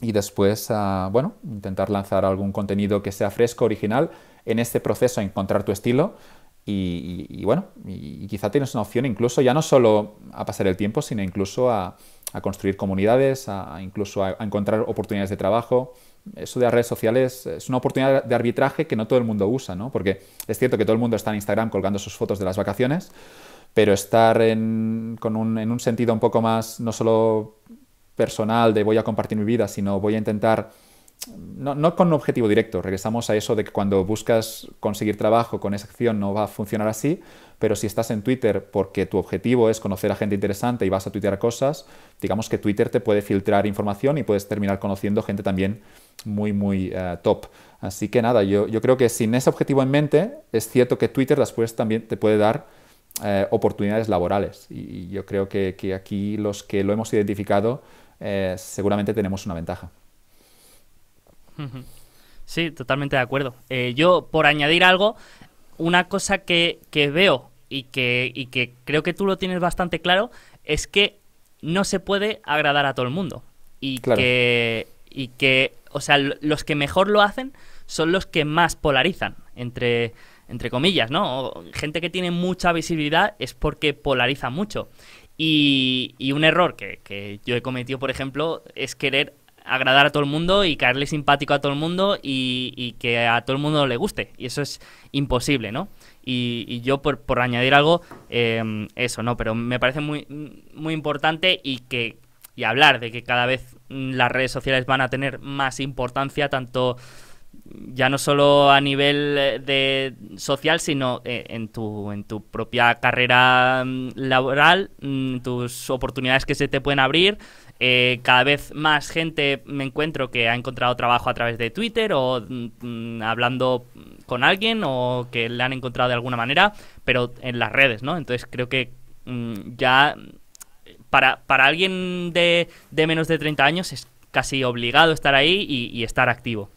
y después, ah, bueno, intentar lanzar algún contenido que sea fresco, original, en este proceso encontrar tu estilo y, bueno, y, quizá tienes una opción incluso ya no solo a pasar el tiempo, sino incluso a, construir comunidades, a, incluso a, encontrar oportunidades de trabajo. Eso de las redes sociales es una oportunidad de arbitraje que no todo el mundo usa, ¿no? Porque es cierto que todo el mundo está en Instagram colgando sus fotos de las vacaciones, pero estar en, un, en un sentido un poco más, no solo personal de voy a compartir mi vida, sino voy a intentar, no, con un objetivo directo, regresamos a eso de que cuando buscas conseguir trabajo con esa acción no va a funcionar así, pero si estás en Twitter porque tu objetivo es conocer a gente interesante y vas a tuitear cosas, digamos que Twitter te puede filtrar información y puedes terminar conociendo gente también muy, muy eh, top. Así que nada, yo, yo creo que sin ese objetivo en mente, es cierto que Twitter después también te puede dar eh, oportunidades laborales. Y, yo creo que, aquí los que lo hemos identificado eh, seguramente tenemos una ventaja. Sí, totalmente de acuerdo. Eh, yo, por añadir algo, una cosa que, veo y que, y que creo que tú lo tienes bastante claro es que no se puede agradar a todo el mundo. Y que. Y que. O sea, los que mejor lo hacen son los que más polarizan, entre, entre comillas, ¿no? Gente que tiene mucha visibilidad es porque polariza mucho. Y, y un error que, que, yo he cometido, por ejemplo, es querer agradar a todo el mundo y caerle simpático a todo el mundo y, y que a todo el mundo le guste. Y eso es imposible, ¿no? Y, y yo, por, por, añadir algo, em, eso, ¿no? Pero me parece muy, muy importante y que y hablar de que cada vez las redes sociales van a tener más importancia, tanto ya no solo a nivel eh, de social, sino eh, en tu, en tu propia carrera mm, laboral, mm, tus oportunidades que se te pueden abrir. Eh, cada vez más gente me encuentro que ha encontrado trabajo a través de Twitter o mm, hablando con alguien o que le han encontrado de alguna manera, pero en las redes, ¿no? Entonces creo que ya para, alguien de, menos de 30 años es casi obligado estar ahí y estar activo.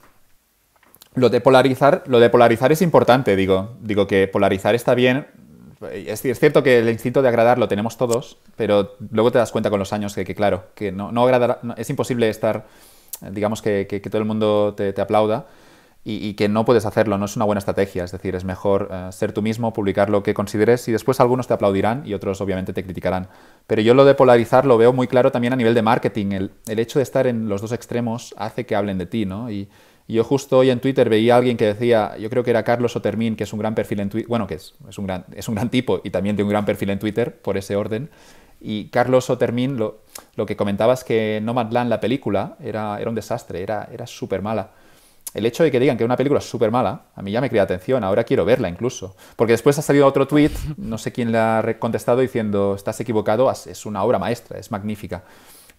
Lo de polarizar, lo de es importante, digo. Digo que polarizar está bien. Es, cierto que el instinto de agradar lo tenemos todos, pero luego te das cuenta con los años que, claro, que no, no es imposible estar, digamos, que, todo el mundo te, aplauda y, que no puedes hacerlo, no es una buena estrategia, es decir, es mejor eh, ser tú mismo, publicar lo que consideres y después algunos te aplaudirán y otros obviamente te criticarán. Pero yo lo de polarizar lo veo muy claro también a nivel de marketing, el, el hecho de estar en los dos extremos hace que hablen de ti, ¿no? yo justo hoy en Twitter veía a alguien que decía, yo creo que era Carlos Otermín, que es un gran perfil en Twitter, bueno, que es, un gran, es un gran tipo y también de un gran perfil en Twitter, por ese orden. Y Carlos Otermín lo, lo que comentaba es que Nomadland, la película, era, era un desastre, era, era súper mala. El hecho de que digan que una película es súper mala, a mí ya me crea atención, ahora quiero verla incluso. Porque después ha salido otro tweet, no sé quién le ha contestado, diciendo, estás equivocado, es una obra maestra, es magnífica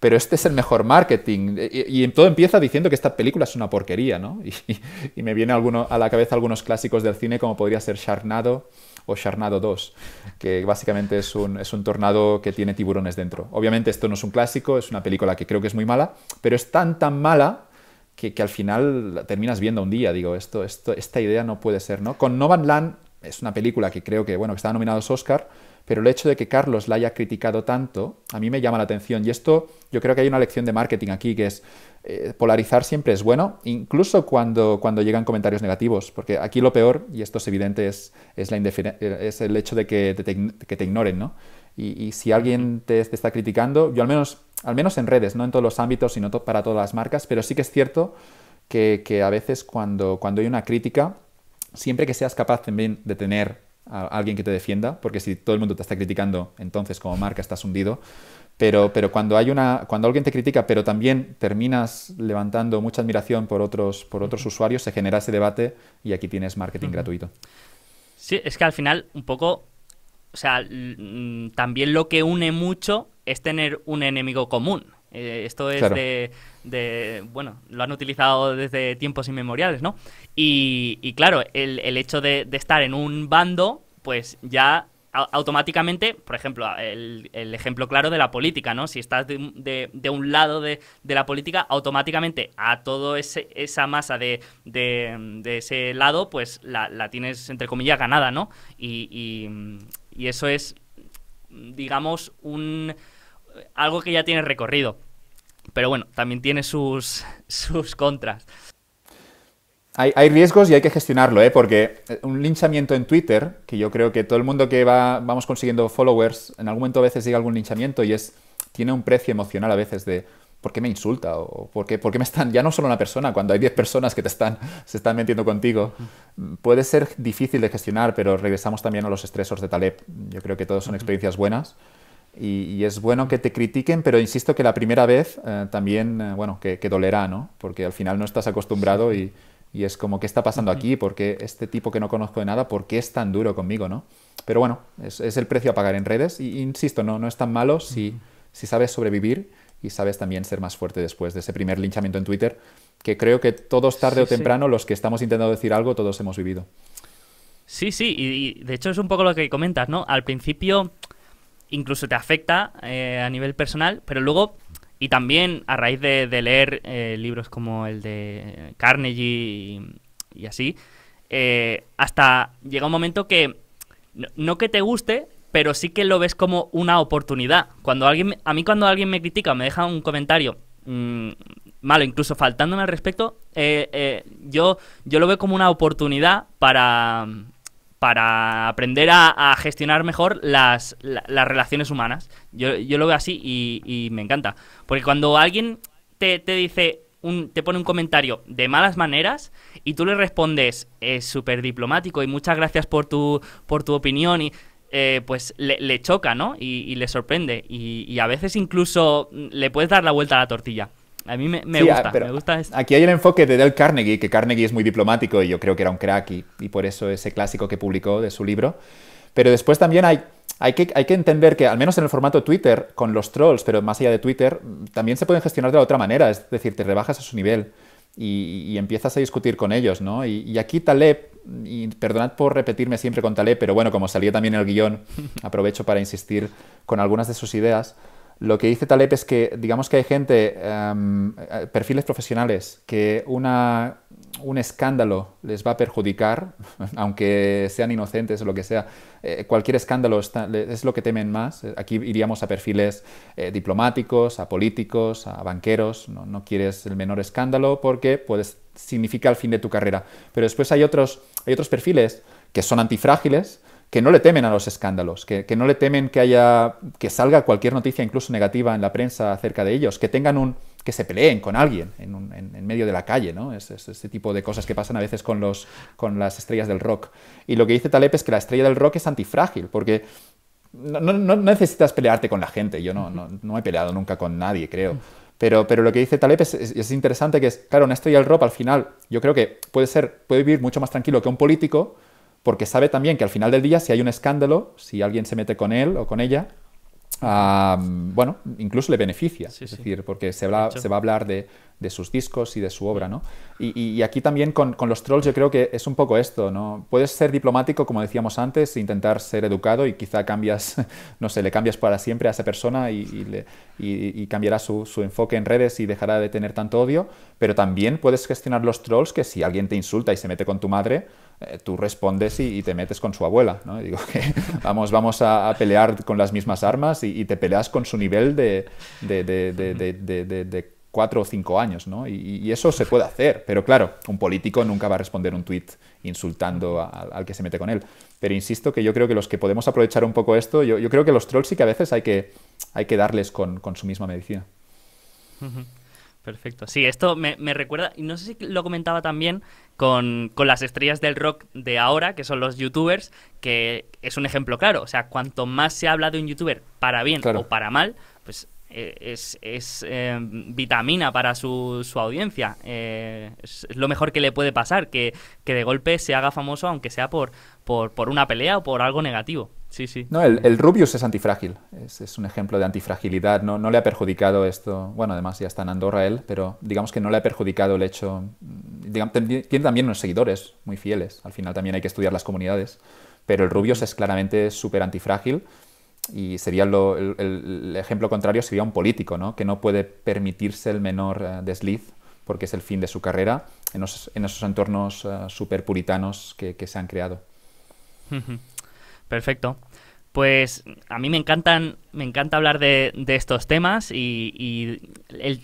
pero este es el mejor marketing. Y, todo empieza diciendo que esta película es una porquería, ¿no? Y, me vienen a la cabeza algunos clásicos del cine como podría ser Sharnado o Sharnado 2, que básicamente es un, tornado que tiene tiburones dentro. Obviamente esto no es un clásico, es una película que creo que es muy mala, pero es tan tan mala que, al final terminas viendo un día, digo, esto, esta idea no puede ser, ¿no? Con Novan Land es una película que creo que, bueno, que estaba nominada a Oscar, pero el hecho de que Carlos la haya criticado tanto, a mí me llama la atención. Y esto, yo creo que hay una lección de marketing aquí, que es eh, polarizar siempre es bueno, incluso cuando, cuando llegan comentarios negativos, porque aquí lo peor, y esto es evidente, es, es, el hecho de que te, que te ignoren, ¿no? Y, si alguien te, está criticando, yo al menos, al menos en redes, no en todos los ámbitos, sino para todas las marcas, pero sí que es cierto que, a veces cuando, cuando hay una crítica, siempre que seas capaz también de tener alguien que te defienda, porque si todo el mundo te está criticando, entonces como marca estás hundido. Pero, pero cuando, hay una, cuando alguien te critica, pero también terminas levantando mucha admiración por otros, por otros usuarios, se genera ese debate y aquí tienes marketing gratuito. Sí, es que al final un poco, o sea, mm, también lo que une mucho es tener un enemigo común. Eh, esto es de, de, bueno, lo han utilizado desde tiempos inmemoriales, ¿no? Y, claro, el, el hecho de, estar en un bando, pues ya automáticamente, por ejemplo, el, ejemplo claro de la política, ¿no? Si estás de, un lado de, la política, automáticamente a toda esa masa de, ese lado, pues la, la, tienes, entre comillas, ganada, ¿no? y, y, eso es, digamos, un algo que ya tiene recorrido pero bueno, también tiene sus, sus contras. Hay, hay, riesgos y hay que gestionarlo, ¿eh? porque eh, un linchamiento en Twitter, que yo creo que todo el mundo que va, vamos consiguiendo followers, en algún momento a veces llega algún linchamiento y es tiene un precio emocional a veces de ¿por qué me insulta? o ¿por qué, por qué me están? Ya no solo una persona, cuando hay 10 personas que te están, se están metiendo contigo. Puede ser difícil de gestionar, pero regresamos también a los estresos de Taleb. Yo creo que todos son experiencias buenas y, es bueno que te critiquen, pero insisto que la primera vez eh, también, eh, bueno, que, dolerá, ¿no? Porque al final no estás acostumbrado y, es como, ¿qué está pasando aquí? Porque este tipo que no conozco de nada, por qué es tan duro conmigo, no? Pero bueno, es, el precio a pagar en redes y, insisto, no, no es tan malo si, si sabes sobrevivir y sabes también ser más fuerte después de ese primer linchamiento en Twitter, que creo que todos tarde o temprano, los que estamos intentando decir algo, todos hemos vivido. Sí, sí, y de hecho es un poco lo que comentas, ¿no? Al principio incluso te afecta eh, a nivel personal, pero luego, y también a raíz de, leer eh, libros como el de Carnegie y, así, eh, hasta llega un momento que no, que te guste, pero sí que lo ves como una oportunidad. Cuando alguien, a mí cuando alguien me critica o me deja un comentario mm, malo, incluso faltándome al respecto, yo, yo lo veo como una oportunidad para para aprender a, gestionar mejor las, las relaciones humanas. Yo, lo veo así y, me encanta. Porque cuando alguien te, dice, te pone un comentario de malas maneras y tú le respondes, es súper diplomático y muchas gracias por tu, por tu opinión y... Eh, pues le, choca, ¿no? Y, le sorprende. y, a veces incluso le puedes dar la vuelta a la tortilla. A mí me, ah, gusta, pero me gusta esto. Aquí hay el enfoque de Del Carnegie, que Carnegie es muy diplomático y yo creo que era un crack y, por eso ese clásico que publicó de su libro. Pero después también hay, hay que, hay que, entender que, al menos en el formato Twitter, con los trolls, pero más allá de Twitter, también se pueden gestionar de la otra manera, es decir, te rebajas a su nivel y, empiezas a discutir con ellos, ¿no? Y, y, aquí Taleb, y perdonad por repetirme siempre con Taleb, pero bueno, como salía también el guión, aprovecho para insistir con algunas de sus ideas. Lo que dice Taleb es que, digamos que hay gente, em, eh, perfiles profesionales, que una, un escándalo les va a perjudicar, aunque sean inocentes o lo que sea. Eh, cualquier escándalo es lo que temen más. Aquí iríamos a perfiles eh, diplomáticos, a políticos, a banqueros. No, quieres el menor escándalo porque puedes, significa el fin de tu carrera. Pero después hay otros, hay otros perfiles que son antifrágiles, que no le temen a los escándalos, que, no le temen que haya que salga cualquier noticia incluso negativa en la prensa acerca de ellos, que tengan un que se peleen con alguien en, medio de la calle, ¿no? Es, ese este tipo de cosas que pasan a veces con, los, con las estrellas del rock. Y lo que dice Talep es que la estrella del rock es antifrágil, porque no, necesitas pelearte con la gente. Yo no, no, he peleado nunca con nadie, creo. Pero, pero lo que dice Talep es, interesante, que es, claro, una estrella del rock al final, yo creo que puede ser, puede vivir mucho más tranquilo que un político, porque sabe también que al final del día, si hay un escándalo, si alguien se mete con él o con ella, bueno, incluso le beneficia, es decir, porque se, se, va a hablar de, sus discos y de su obra, ¿no? Y, aquí también con, los trolls yo creo que es un poco esto, ¿no? Puedes ser diplomático, como decíamos antes, e intentar ser educado y quizá cambias, no sé, le cambias para siempre a esa persona y, cambiará su, su enfoque en redes y dejará de tener tanto odio, pero también puedes gestionar los trolls que si alguien te insulta y se mete con tu madre, eh, tú respondes y, te metes con su abuela, ¿no? digo que vamos, vamos a, pelear con las mismas armas y, te peleas con su nivel de, de, de, de cuatro o cinco años, ¿no? Y, eso se puede hacer, pero claro, un político nunca va a responder un tuit insultando al que se mete con él. Pero insisto que yo creo que los que podemos aprovechar un poco esto, yo, creo que los trolls sí que a veces hay que, hay que darles con, su misma medicina perfecto. Sí, esto me, recuerda, y no sé si lo comentaba también con, con, las estrellas del rock de ahora, que son los youtubers, que es un ejemplo claro. O sea, cuanto más se habla de un youtuber para bien o para mal, pues eh, es, em, vitamina para su, su audiencia. Eh, es, lo mejor que le puede pasar, que, que de golpe se haga famoso, aunque sea por, por, por una pelea o por algo negativo. Sí, sí. No, el, el Rubius es antifrágil, es, es, un ejemplo de antifragilidad, no, no le ha perjudicado esto, bueno, además ya está en Andorra él, pero digamos que no le ha perjudicado el hecho, mm, tiene también unos seguidores muy fieles, al final también hay que estudiar las comunidades, pero el Rubius es claramente súper antifrágil y sería el, ejemplo contrario sería un político, ¿no? que no puede permitirse el menor eh, desliz porque es el fin de su carrera en, en esos entornos eh, súper puritanos que, que se han creado. Perfecto. Pues a mí me encantan, me encanta hablar de, estos temas y,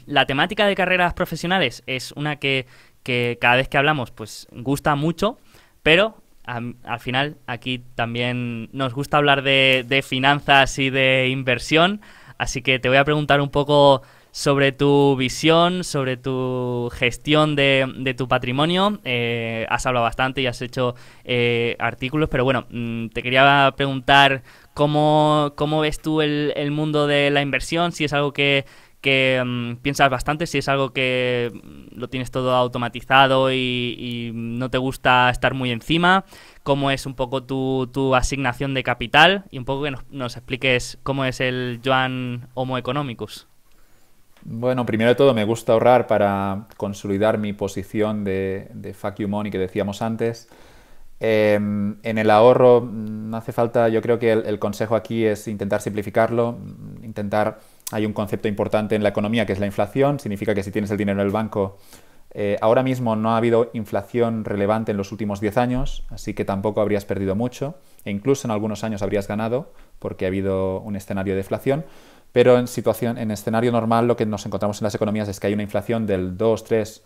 la temática de carreras profesionales es una que, cada vez que hablamos pues gusta mucho, pero al final aquí también nos gusta hablar de, de finanzas y de inversión, así que te voy a preguntar un poco sobre tu visión, sobre tu gestión de, tu patrimonio. Eh, has hablado bastante y has hecho eh, artículos, pero bueno, mm, te quería preguntar cómo, ves tú el, mundo de la inversión, si es algo que, mm, piensas bastante, si es algo que mm, lo tienes todo automatizado y, no te gusta estar muy encima, cómo es un poco tu, asignación de capital y un poco que nos, nos expliques cómo es el Joan Homo Economicus. Bueno, primero de todo me gusta ahorrar para consolidar mi posición de, de fuck money que decíamos antes. Em, en el ahorro mm, no hace falta, yo creo que el, consejo aquí es intentar simplificarlo, mm, intentar, hay un concepto importante en la economía que es la inflación, significa que si tienes el dinero en el banco, eh, ahora mismo no ha habido inflación relevante en los últimos 10 años, así que tampoco habrías perdido mucho, e incluso en algunos años habrías ganado porque ha habido un escenario de deflación, pero en situación, en escenario normal, lo que nos encontramos en las economías es que hay una inflación del 2, 3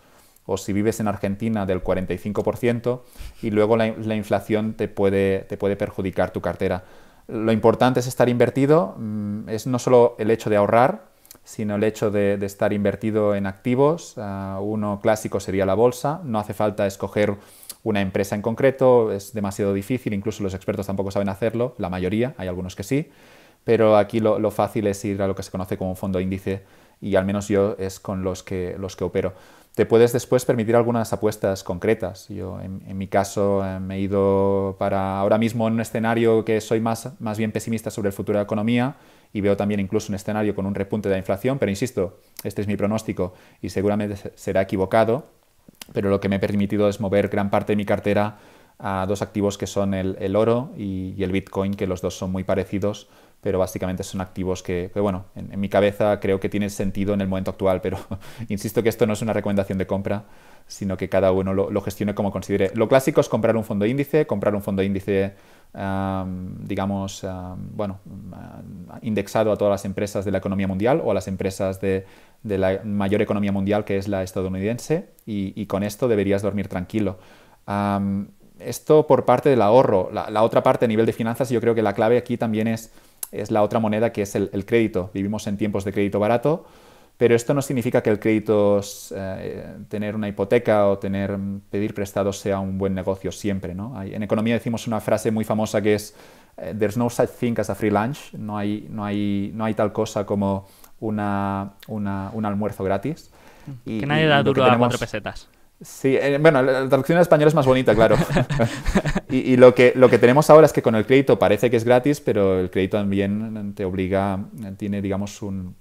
o si vives en Argentina del 45% y luego la, inflación te puede, te puede perjudicar tu cartera. Lo importante es estar invertido, mm, es no solo el hecho de ahorrar, sino el hecho de, estar invertido en activos. Ah, uno clásico sería la bolsa. No hace falta escoger una empresa en concreto, es demasiado difícil, incluso los expertos tampoco saben hacerlo, la mayoría, hay algunos que sí pero aquí lo, fácil es ir a lo que se conoce como un fondo índice y al menos yo es con los que, los que opero. Te puedes después permitir algunas apuestas concretas. Yo, en, mi caso, eh, me he ido para ahora mismo en un escenario que soy más, más bien pesimista sobre el futuro de la economía y veo también incluso un escenario con un repunte de la inflación, pero insisto, este es mi pronóstico y seguramente será equivocado, pero lo que me he permitido es mover gran parte de mi cartera a dos activos que son el, oro y el Bitcoin, que los dos son muy parecidos pero básicamente son activos que, bueno, en, mi cabeza creo que tienen sentido en el momento actual, pero insisto que esto no es una recomendación de compra, sino que cada uno lo, gestione como considere. Lo clásico es comprar un fondo índice, comprar un fondo índice, digamos, bueno, indexado a todas las empresas de la economía mundial o a las empresas de, la mayor economía mundial, que es la estadounidense, y, con esto deberías dormir tranquilo. esto por parte del ahorro. la otra parte a nivel de finanzas, yo creo que la clave aquí también es es la otra moneda que es el, crédito. Vivimos en tiempos de crédito barato, pero esto no significa que el crédito, eh, tener una hipoteca o tener, pedir prestado sea un buen negocio siempre. ¿no? Hay, en economía decimos una frase muy famosa que es eh, There's no such thing as a free lunch, no hay, no hay, no hay tal cosa como una, una, un almuerzo gratis. Mm. Y, que nadie da duro a cuatro pesetas. Sí, eh, bueno, la, traducción al español es más bonita, claro. y, lo, que, lo que tenemos ahora es que con el crédito parece que es gratis, pero el crédito también te obliga, tiene, digamos, un...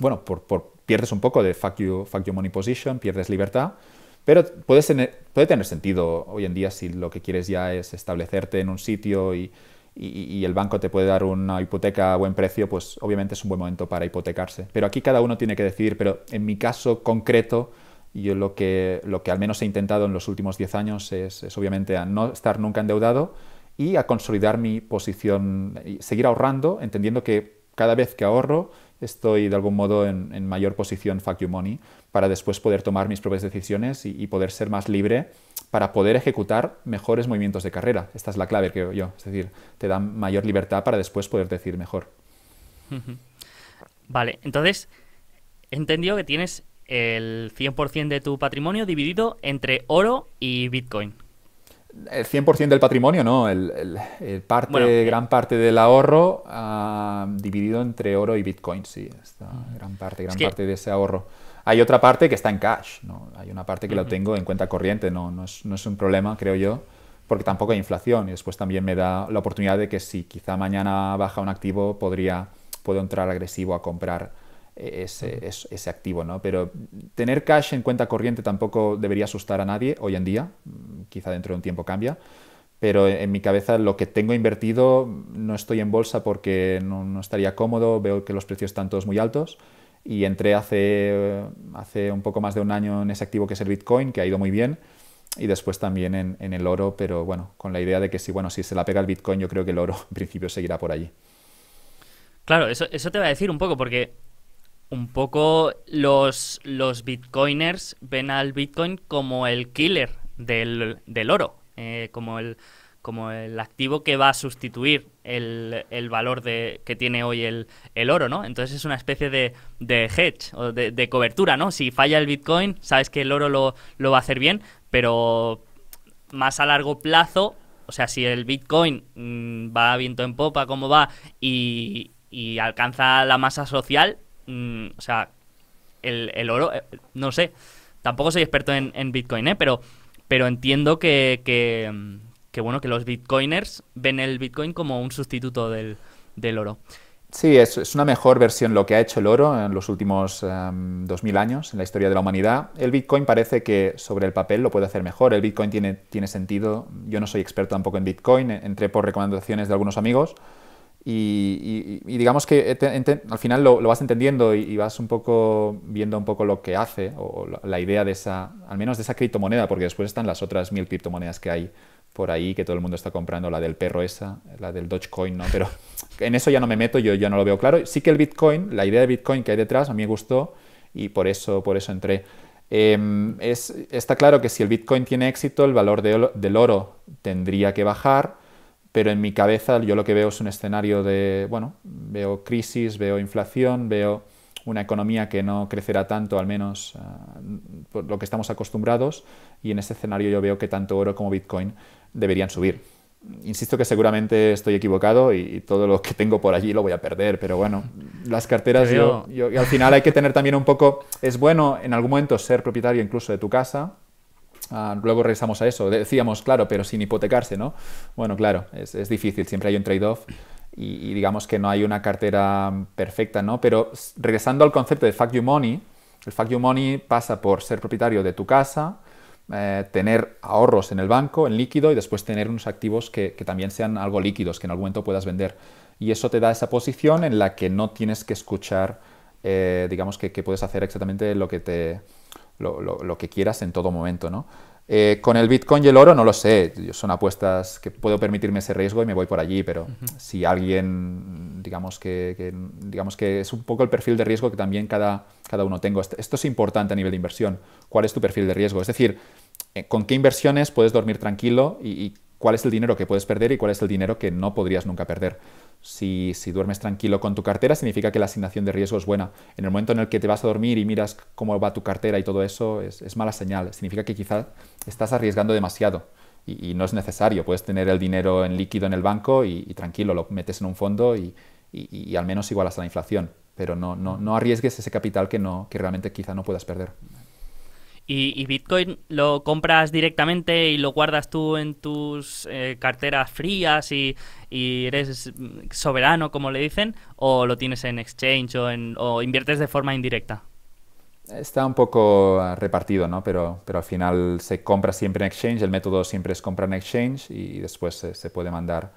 Bueno, por, pierdes un poco de fuck you, your money position, pierdes libertad, pero puedes puede tener sentido hoy en día si lo que quieres ya es establecerte en un sitio y, y, y, el banco te puede dar una hipoteca a buen precio, pues obviamente es un buen momento para hipotecarse. Pero aquí cada uno tiene que decidir, pero en mi caso concreto y yo lo que, lo que al menos he intentado en los últimos 10 años es, obviamente a no estar nunca endeudado y a consolidar mi posición, seguir ahorrando, entendiendo que cada vez que ahorro estoy de algún modo en, mayor posición fuck you money para después poder tomar mis propias decisiones y, poder ser más libre para poder ejecutar mejores movimientos de carrera. Esta es la clave, creo yo. Es decir, te da mayor libertad para después poder decir mejor. Vale, entonces he entendido que tienes el 100% de tu patrimonio dividido entre oro y Bitcoin. El 100% del patrimonio, no, el, parte, eh, gran parte del ahorro ah, dividido entre oro y Bitcoin, sí, gran parte, gran parte de ese ahorro. Hay otra parte que está en cash, hay una parte que lo tengo en cuenta corriente, no, no es, un problema, creo yo porque tampoco hay inflación y después también me da la oportunidad de que si quizá mañana baja un activo podría puedo entrar agresivo a comprar ese, activo, ¿no? Pero tener cash en cuenta corriente tampoco debería asustar a nadie hoy en día, mm, quizá dentro de un tiempo cambia, pero en mi cabeza lo que tengo invertido no estoy en bolsa porque no, estaría cómodo, veo que los precios están todos muy altos y entré hace, hace un poco más de un año en ese activo que es el Bitcoin, que ha ido muy bien, y después también en, el oro, pero bueno, con la idea de que si, bueno, si se la pega el Bitcoin, yo creo que el oro en principio seguirá por allí. Claro, eso, eso te va a decir un poco, porque un poco los, bitcoiners ven al bitcoin como el killer del, oro, eh, como, el, como el activo que va a sustituir el, valor de, que tiene hoy el, el, oro, ¿no? Entonces es una especie de, de hedge o de, cobertura, ¿no? Si falla el bitcoin, sabes que el oro lo, va a hacer bien, pero más a largo plazo, o sea, si el bitcoin mm, va viento en popa como va y alcanza la masa social, Mm, o sea, el, oro, eh, no sé, tampoco soy experto en, Bitcoin, eh, pero, pero entiendo que, mm, que, bueno, que los Bitcoiners ven el Bitcoin como un sustituto del, oro. Sí, es, una mejor versión lo que ha hecho el oro en los últimos 2000 em, años en la historia de la humanidad. El Bitcoin parece que sobre el papel lo puede hacer mejor. El Bitcoin tiene, tiene sentido. Yo no soy experto tampoco en Bitcoin. Entré por recomendaciones de algunos amigos y, digamos que al final lo, vas entendiendo y, vas un poco viendo un poco lo que hace o la, idea de esa, al menos de esa criptomoneda, porque después están las otras mil criptomonedas que hay por ahí que todo el mundo está comprando, la del perro esa, la del Dogecoin, ¿no? Pero en eso ya no me meto, yo ya no lo veo claro. Sí que el Bitcoin, la idea de Bitcoin que hay detrás a mí me gustó y por eso, por eso entré. Em, es, está claro que si el Bitcoin tiene éxito, el valor del oro tendría que bajar pero en mi cabeza yo lo que veo es un escenario de, bueno, veo crisis, veo inflación, veo una economía que no crecerá tanto, al menos ah, por lo que estamos acostumbrados, y en ese escenario yo veo que tanto oro como Bitcoin deberían subir. Insisto que seguramente estoy equivocado y, todo lo que tengo por allí lo voy a perder, pero bueno, las carteras yo, al final hay que tener también un poco, es bueno en algún momento ser propietario incluso de tu casa, Ah, luego regresamos a eso. Decíamos, claro, pero sin hipotecarse, ¿no? Bueno, claro, es, es difícil, siempre hay un trade-off y, digamos que no hay una cartera perfecta, ¿no? Pero regresando al concepto de Fact You Money, el Fact You Money pasa por ser propietario de tu casa, eh, tener ahorros en el banco, en líquido, y después tener unos activos que, que, también sean algo líquidos, que en algún momento puedas vender. Y eso te da esa posición en la que no tienes que escuchar, eh, digamos que puedes hacer exactamente lo que te lo, que quieras en todo momento, ¿no? Eh, con el Bitcoin y el oro no lo sé, son apuestas que puedo permitirme ese riesgo y me voy por allí, pero si alguien, digamos que, digamos que es un poco el perfil de riesgo que también cada, uno tengo. Esto es importante a nivel de inversión, cuál es tu perfil de riesgo, es decir, eh, con qué inversiones puedes dormir tranquilo y cuál es el dinero que puedes perder y cuál es el dinero que no podrías nunca perder. Si, duermes tranquilo con tu cartera, significa que la asignación de riesgo es buena. En el momento en el que te vas a dormir y miras cómo va tu cartera y todo eso, es, mala señal. Significa que quizás estás arriesgando demasiado y, no es necesario. Puedes tener el dinero en líquido en el banco y, tranquilo, lo metes en un fondo y, al menos igualas a la inflación. Pero no, no, no arriesgues ese capital que, no, que realmente quizá no puedas perder. ¿Y, Bitcoin lo compras directamente y lo guardas tú en tus eh, carteras frías y, eres soberano, como le dicen? ¿O lo tienes en exchange o, inviertes de forma indirecta? Está un poco ah, repartido, ¿no? Pero, al final se compra siempre en exchange, el método siempre es comprar en exchange y después se puede mandar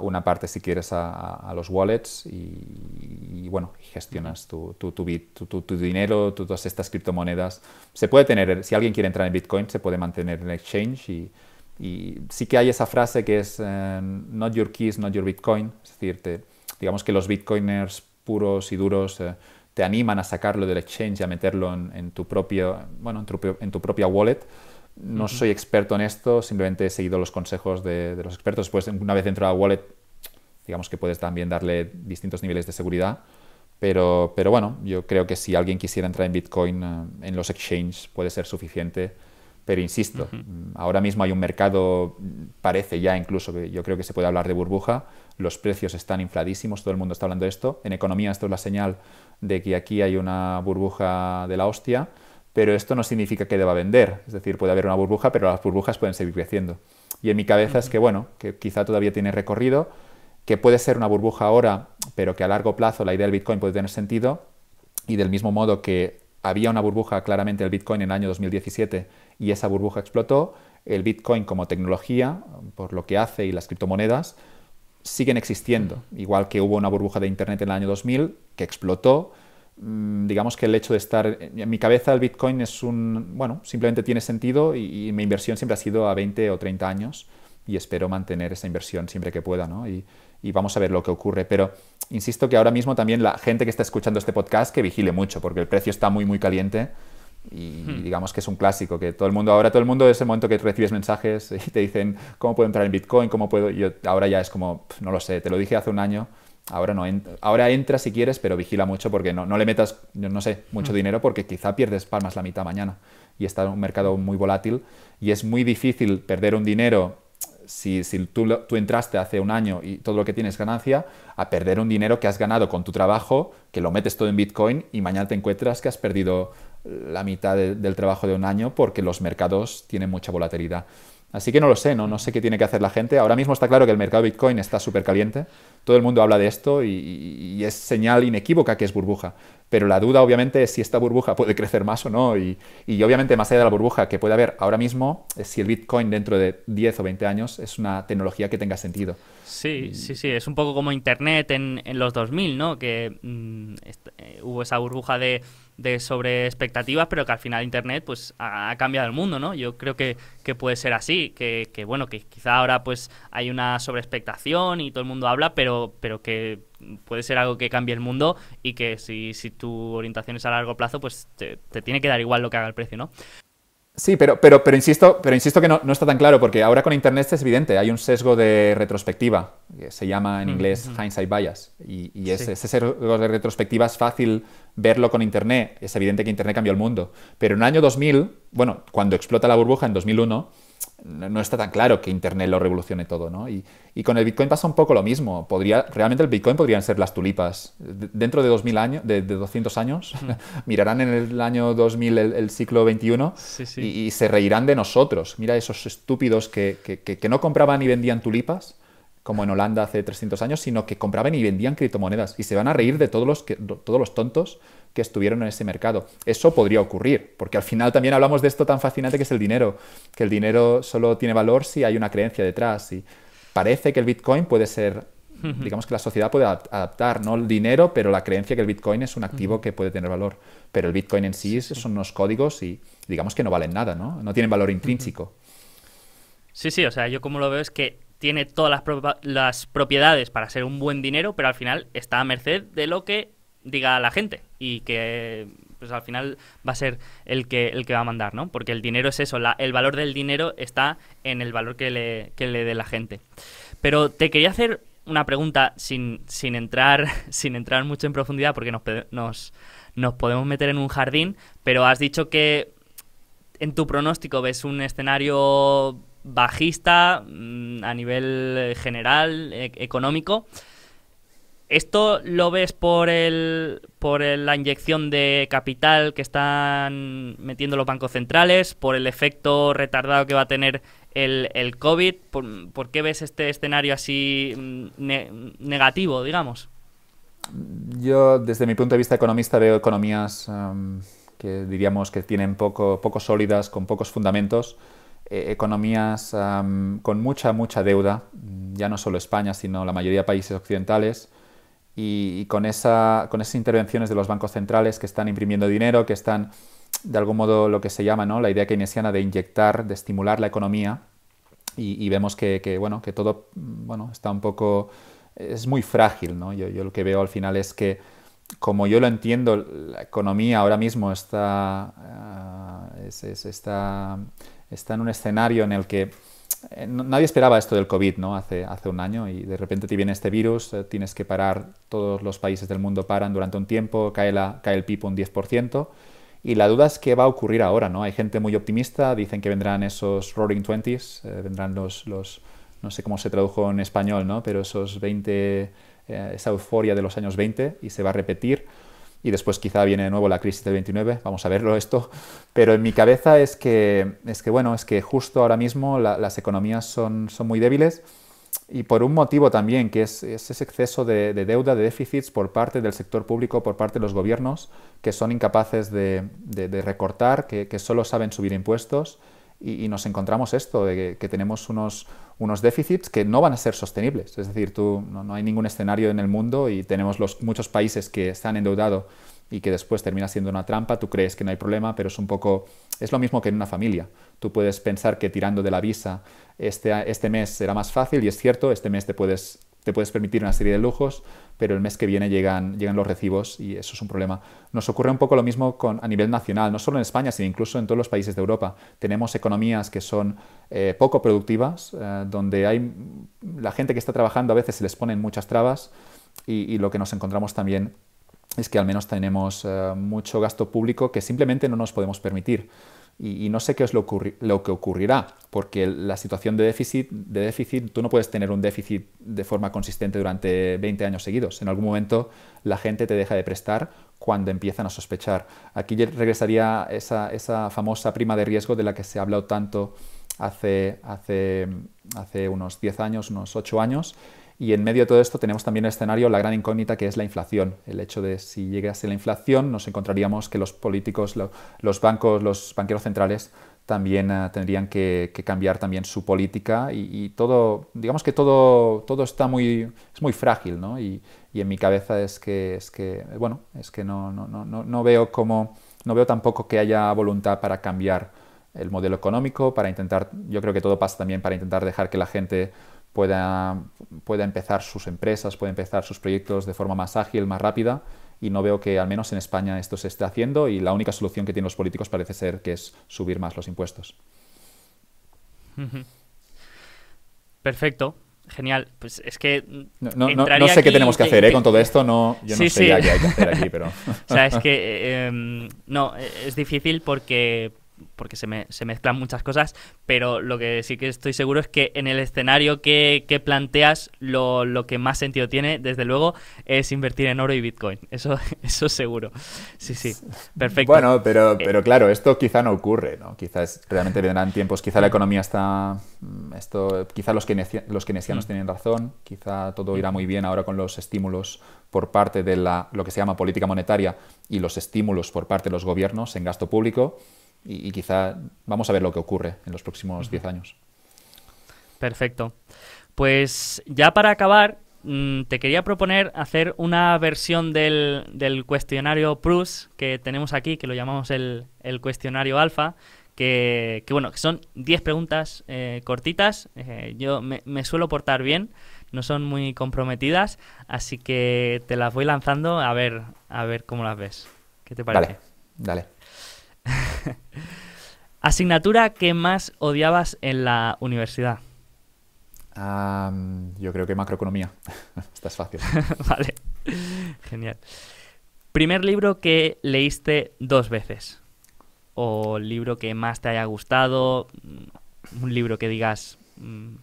una parte si quieres a, los wallets y, bueno, gestionas tu, tu, tu, dinero, todas estas criptomonedas. Se puede tener, si alguien quiere entrar en Bitcoin, se puede mantener en exchange y, sí que hay esa frase que es eh, not your keys, not your Bitcoin, es decir, te, digamos que los Bitcoiners puros y duros... Eh, te animan a sacarlo del exchange, y a meterlo en, en tu propio, bueno, en tu, en tu propia wallet, no soy experto en esto, simplemente he seguido los consejos de, los expertos. Pues una vez dentro de la wallet, digamos que puedes también darle distintos niveles de seguridad. Pero, bueno, yo creo que si alguien quisiera entrar en Bitcoin eh, en los exchanges puede ser suficiente. Pero insisto, mm, ahora mismo hay un mercado, mm, parece ya incluso, que yo creo que se puede hablar de burbuja, los precios están infladísimos, todo el mundo está hablando de esto. En economía esto es la señal de que aquí hay una burbuja de la hostia pero esto no significa que deba vender. Es decir, puede haber una burbuja, pero las burbujas pueden seguir creciendo. Y en mi cabeza es que, bueno, que quizá todavía tiene recorrido, que puede ser una burbuja ahora, pero que a largo plazo la idea del Bitcoin puede tener sentido. Y del mismo modo que había una burbuja claramente del Bitcoin en el año 2017 y esa burbuja explotó, el Bitcoin como tecnología, por lo que hace y las criptomonedas, siguen existiendo. Igual que hubo una burbuja de Internet en el año 2000 que explotó Mm, digamos que el hecho de estar en mi cabeza el Bitcoin es un, bueno, simplemente tiene sentido y, mi inversión siempre ha sido a 20 o 30 años y espero mantener esa inversión siempre que pueda, Y, vamos a ver lo que ocurre. Pero insisto que ahora mismo también la gente que está escuchando este podcast que vigile mucho porque el precio está muy, muy caliente y hmm. digamos que es un clásico, que todo el mundo, ahora todo el mundo es el momento que recibes mensajes y te dicen cómo puedo entrar en Bitcoin, cómo puedo, yo ahora ya es como, no lo sé, te lo dije hace un año Ahora, no ahora entra si quieres, pero vigila mucho porque no, no le metas, no sé, mucho mm. dinero porque quizá pierdes palmas la mitad mañana. Y está un mercado muy volátil y es muy difícil perder un dinero si, tú, entraste hace un año y todo lo que tienes ganancia, a perder un dinero que has ganado con tu trabajo, que lo metes todo en Bitcoin y mañana te encuentras que has perdido la mitad del trabajo de un año porque los mercados tienen mucha volatilidad. Así que no lo sé, no, no sé qué tiene que hacer la gente. Ahora mismo está claro que el mercado Bitcoin está súper caliente, todo el mundo habla de esto y, es señal inequívoca que es burbuja. Pero la duda obviamente es si esta burbuja puede crecer más o no y, obviamente más allá de la burbuja que puede haber ahora mismo, es si el Bitcoin dentro de 10 o 20 años es una tecnología que tenga sentido. Sí, mm. sí, sí, es un poco como Internet en, los 2000, ¿no? Que mm, eh, hubo esa burbuja de de sobre expectativas, pero que al final Internet pues ha, cambiado el mundo, ¿no? Yo creo que, que puede ser así, que, que, bueno, que quizá ahora pues hay una sobreexpectación y todo el mundo habla, pero, pero que puede ser algo que cambie el mundo y que si, si tu orientación es a largo plazo, pues te, te tiene que dar igual lo que haga el precio, ¿no? Sí, pero, pero, pero insisto, pero insisto que no, está tan claro, porque ahora con Internet es evidente, hay un sesgo de retrospectiva, que se llama en mm, inglés hindsight bias, y, y ese sesgo de retrospectiva es fácil verlo con Internet, es evidente que Internet cambió el mundo, pero en el año 2000, bueno, cuando explota la burbuja en 2001, no, está tan claro que Internet lo revolucione todo, ¿no? Y, con el Bitcoin pasa un poco lo mismo. Podría, realmente el Bitcoin podrían ser las tulipas. dentro de, 2000 años, de, 200 años, mirarán en el año 2000 el, el siglo XXI Y, se reirán de nosotros. Mira esos estúpidos que, no compraban y vendían tulipas, como en Holanda hace 300 años, sino que compraban y vendían criptomonedas. Y se van a reír de todos los, que, todos los tontos que estuvieron en ese mercado. Eso podría ocurrir, porque al final también hablamos de esto tan fascinante que es el dinero, que el dinero solo tiene valor si hay una creencia detrás. Y parece que el Bitcoin puede ser digamos que la sociedad puede adaptar, no el dinero, pero la creencia que el Bitcoin es un activo que puede tener valor. Pero el Bitcoin en sí son unos códigos y digamos que no valen nada, ¿no? No tienen valor intrínseco. Sí, sí, o sea, yo como lo veo es que tiene todas las, las propiedades para ser un buen dinero, pero al final está a merced de lo que diga a la gente y que pues al final va a ser el que el que va a mandar, ¿no? Porque el dinero es eso, el valor del dinero está en el valor que le, que le dé la gente. Pero te quería hacer una pregunta sin, sin, entrar, sin entrar mucho en profundidad porque nos, nos, podemos meter en un jardín, pero has dicho que en tu pronóstico ves un escenario bajista mm, a nivel general, e-, económico. ¿Esto lo ves por la inyección de capital que están metiendo los bancos centrales, por el efecto retardado que va a tener el, el COVID? ¿Por, qué ves este escenario así mm, negativo, digamos? Yo, desde mi punto de vista economista, veo economías em, que diríamos que tienen poco, sólidas, con pocos fundamentos. Eh, economías em, con mucha, mucha deuda, ya no solo España, sino la mayoría de países occidentales, y, con, esa, con esas intervenciones de los bancos centrales que están imprimiendo dinero, que están de algún modo lo que se llama ¿no? la idea keynesiana de inyectar, de estimular la economía y, vemos que, bueno, que todo bueno, está un poco... es muy frágil. ¿no? Yo, lo que veo al final es que como yo lo entiendo, la economía ahora mismo está, ah, está, está en un escenario en el que eh, nadie esperaba esto del COVID, ¿no? Hace, hace un año y de repente te viene este virus, eh, tienes que parar, todos los países del mundo paran durante un tiempo, cae, la, cae el PIB un 10%. Y la duda es qué va a ocurrir ahora, ¿no? Hay gente muy optimista, dicen que vendrán esos Roaring Twenties, eh, vendrán los, no sé cómo se tradujo en español, ¿no? Pero esos 20, esa euforia de los años 20 y se va a repetir y después quizá viene de nuevo la crisis del 29, vamos a verlo esto, pero en mi cabeza es que, es que bueno, es que justo ahora mismo las economías son, son muy débiles y por un motivo también, que es, ese exceso de, de, deuda, de déficits por parte del sector público, por parte de los gobiernos, que son incapaces de, de, recortar, que, que, solo saben subir impuestos, y, nos encontramos esto, de que tenemos unos, unos déficits que no van a ser sostenibles. Es decir, tú, no, hay ningún escenario en el mundo y tenemos los, muchos países que están endeudados y que después termina siendo una trampa, tú crees que no hay problema, pero es un poco, es lo mismo que en una familia. Tú puedes pensar que tirando de la visa este, este mes será más fácil y es cierto, este mes te puedes te puedes permitir una serie de lujos, pero el mes que viene llegan, llegan los recibos y eso es un problema. Nos ocurre un poco lo mismo con, a nivel nacional, no solo en España, sino incluso en todos los países de Europa. Tenemos economías que son eh, poco productivas, eh, donde hay la gente que está trabajando a veces se les ponen muchas trabas y, lo que nos encontramos también es que al menos tenemos eh, mucho gasto público que simplemente no nos podemos permitir y, no sé qué es lo, que ocurrirá, porque la situación de déficit, de déficit, tú no puedes tener un déficit de forma consistente durante 20 años seguidos. En algún momento la gente te deja de prestar cuando empiezan a sospechar. Aquí regresaría esa, famosa prima de riesgo de la que se ha hablado tanto hace, hace, hace unos 10 años, unos 8 años, y en medio de todo esto tenemos también el escenario, la gran incógnita que es la inflación. El hecho de si llegase la inflación, nos encontraríamos que los políticos, los bancos, los banqueros centrales también ah, tendrían que, cambiar también su política y, todo, digamos que todo, todo está muy, es muy frágil, ¿no? Y, en mi cabeza es que, es que bueno, es que no, no, no, no veo como, no veo tampoco que haya voluntad para cambiar el modelo económico, para intentar, yo creo que todo pasa también para intentar dejar que la gente pueda, pueda empezar sus empresas, puede empezar sus proyectos de forma más ágil, más rápida, y no veo que al menos en España esto se esté haciendo y la única solución que tienen los políticos parece ser que es subir más los impuestos. Perfecto. Genial, pues es que. No, sé qué tenemos que hacer ¿eh? con todo esto, no, yo no sé qué hay que hacer aquí, pero. o sea, es que. Em, no, e, es difícil porque porque se, mezclan muchas cosas, pero lo que sí que estoy seguro es que en el escenario que, planteas, lo, que más sentido tiene, desde luego, es invertir en oro y Bitcoin. Eso, eso seguro. Sí, sí. Perfecto. Bueno, pero, eh, pero claro, esto quizá no ocurre, ¿no? Quizás realmente vendrán tiempos, quizá la mm. economía está... Mm, esto, quizá los, los keynesianos mm. tienen razón, quizá todo irá muy bien ahora con los estímulos por parte de la, lo que se llama política monetaria y los estímulos por parte de los gobiernos en gasto público y, quizá vamos a ver lo que ocurre en los próximos 10 años. Perfecto. Pues ya para acabar, mm, te quería proponer hacer una versión del, del, cuestionario Prus que tenemos aquí, que lo llamamos el, el cuestionario Alfa, que, que, bueno, que son 10 preguntas eh, cortitas. Eh, yo me, suelo portar bien, no son muy comprometidas, así que te las voy lanzando a ver, a ver cómo las ves. ¿Qué te parece? Dale, dale. Asignatura que más odiabas en la universidad. yo creo que macroeconomía. Esta es fácil. vale. Genial. Primer libro que leíste dos veces. O libro que más te haya gustado. Mm, un libro que digas. Mm,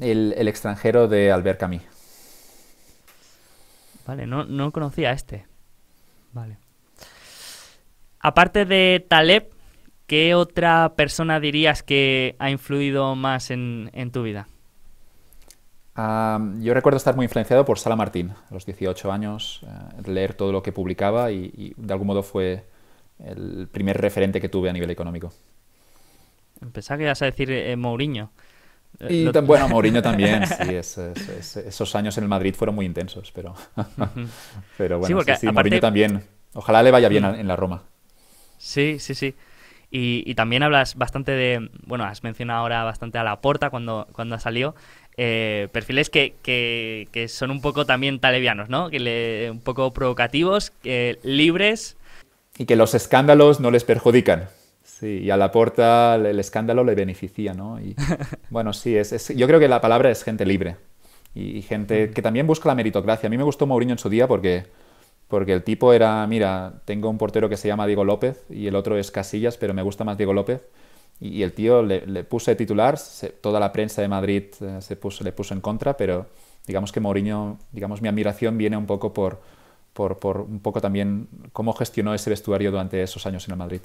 El, extranjero de Albert Camus. Vale, no, no conocía este. Vale. Aparte de Taleb, ¿qué otra persona dirías que ha influido más en, tu vida? yo recuerdo estar muy influenciado por Sala Martín, a los 18 años, eh, leer todo lo que publicaba y, de algún modo fue el primer referente que tuve a nivel económico. Empezaba que ibas a decir eh, Mourinho. Eh, y Bueno, Mourinho también, sí, esos años en el Madrid fueron muy intensos, pero, pero bueno, sí, sí, Mourinho también. Ojalá le vaya bien mm. en la Roma. Sí, sí, sí. Y, también hablas bastante de, bueno, has mencionado ahora bastante a la porta cuando, cuando ha salido, eh, perfiles que, son un poco también talevianos, ¿no? Que un poco provocativos, libres. Y que los escándalos no les perjudican. Sí, y a la porta el, escándalo le beneficia, ¿no? Y, bueno, sí, es, yo creo que la palabra es gente libre y, y gente que también busca la meritocracia. A mí me gustó Mourinho en su día porque porque el tipo era, mira, tengo un portero que se llama Diego López y el otro es Casillas, pero me gusta más Diego López. Y, el tío le, puse puso titular, toda la prensa de Madrid eh, se puso, le puso en contra, pero digamos que Mourinho, digamos mi admiración viene un poco por, por, un poco también cómo gestionó ese vestuario durante esos años en el Madrid.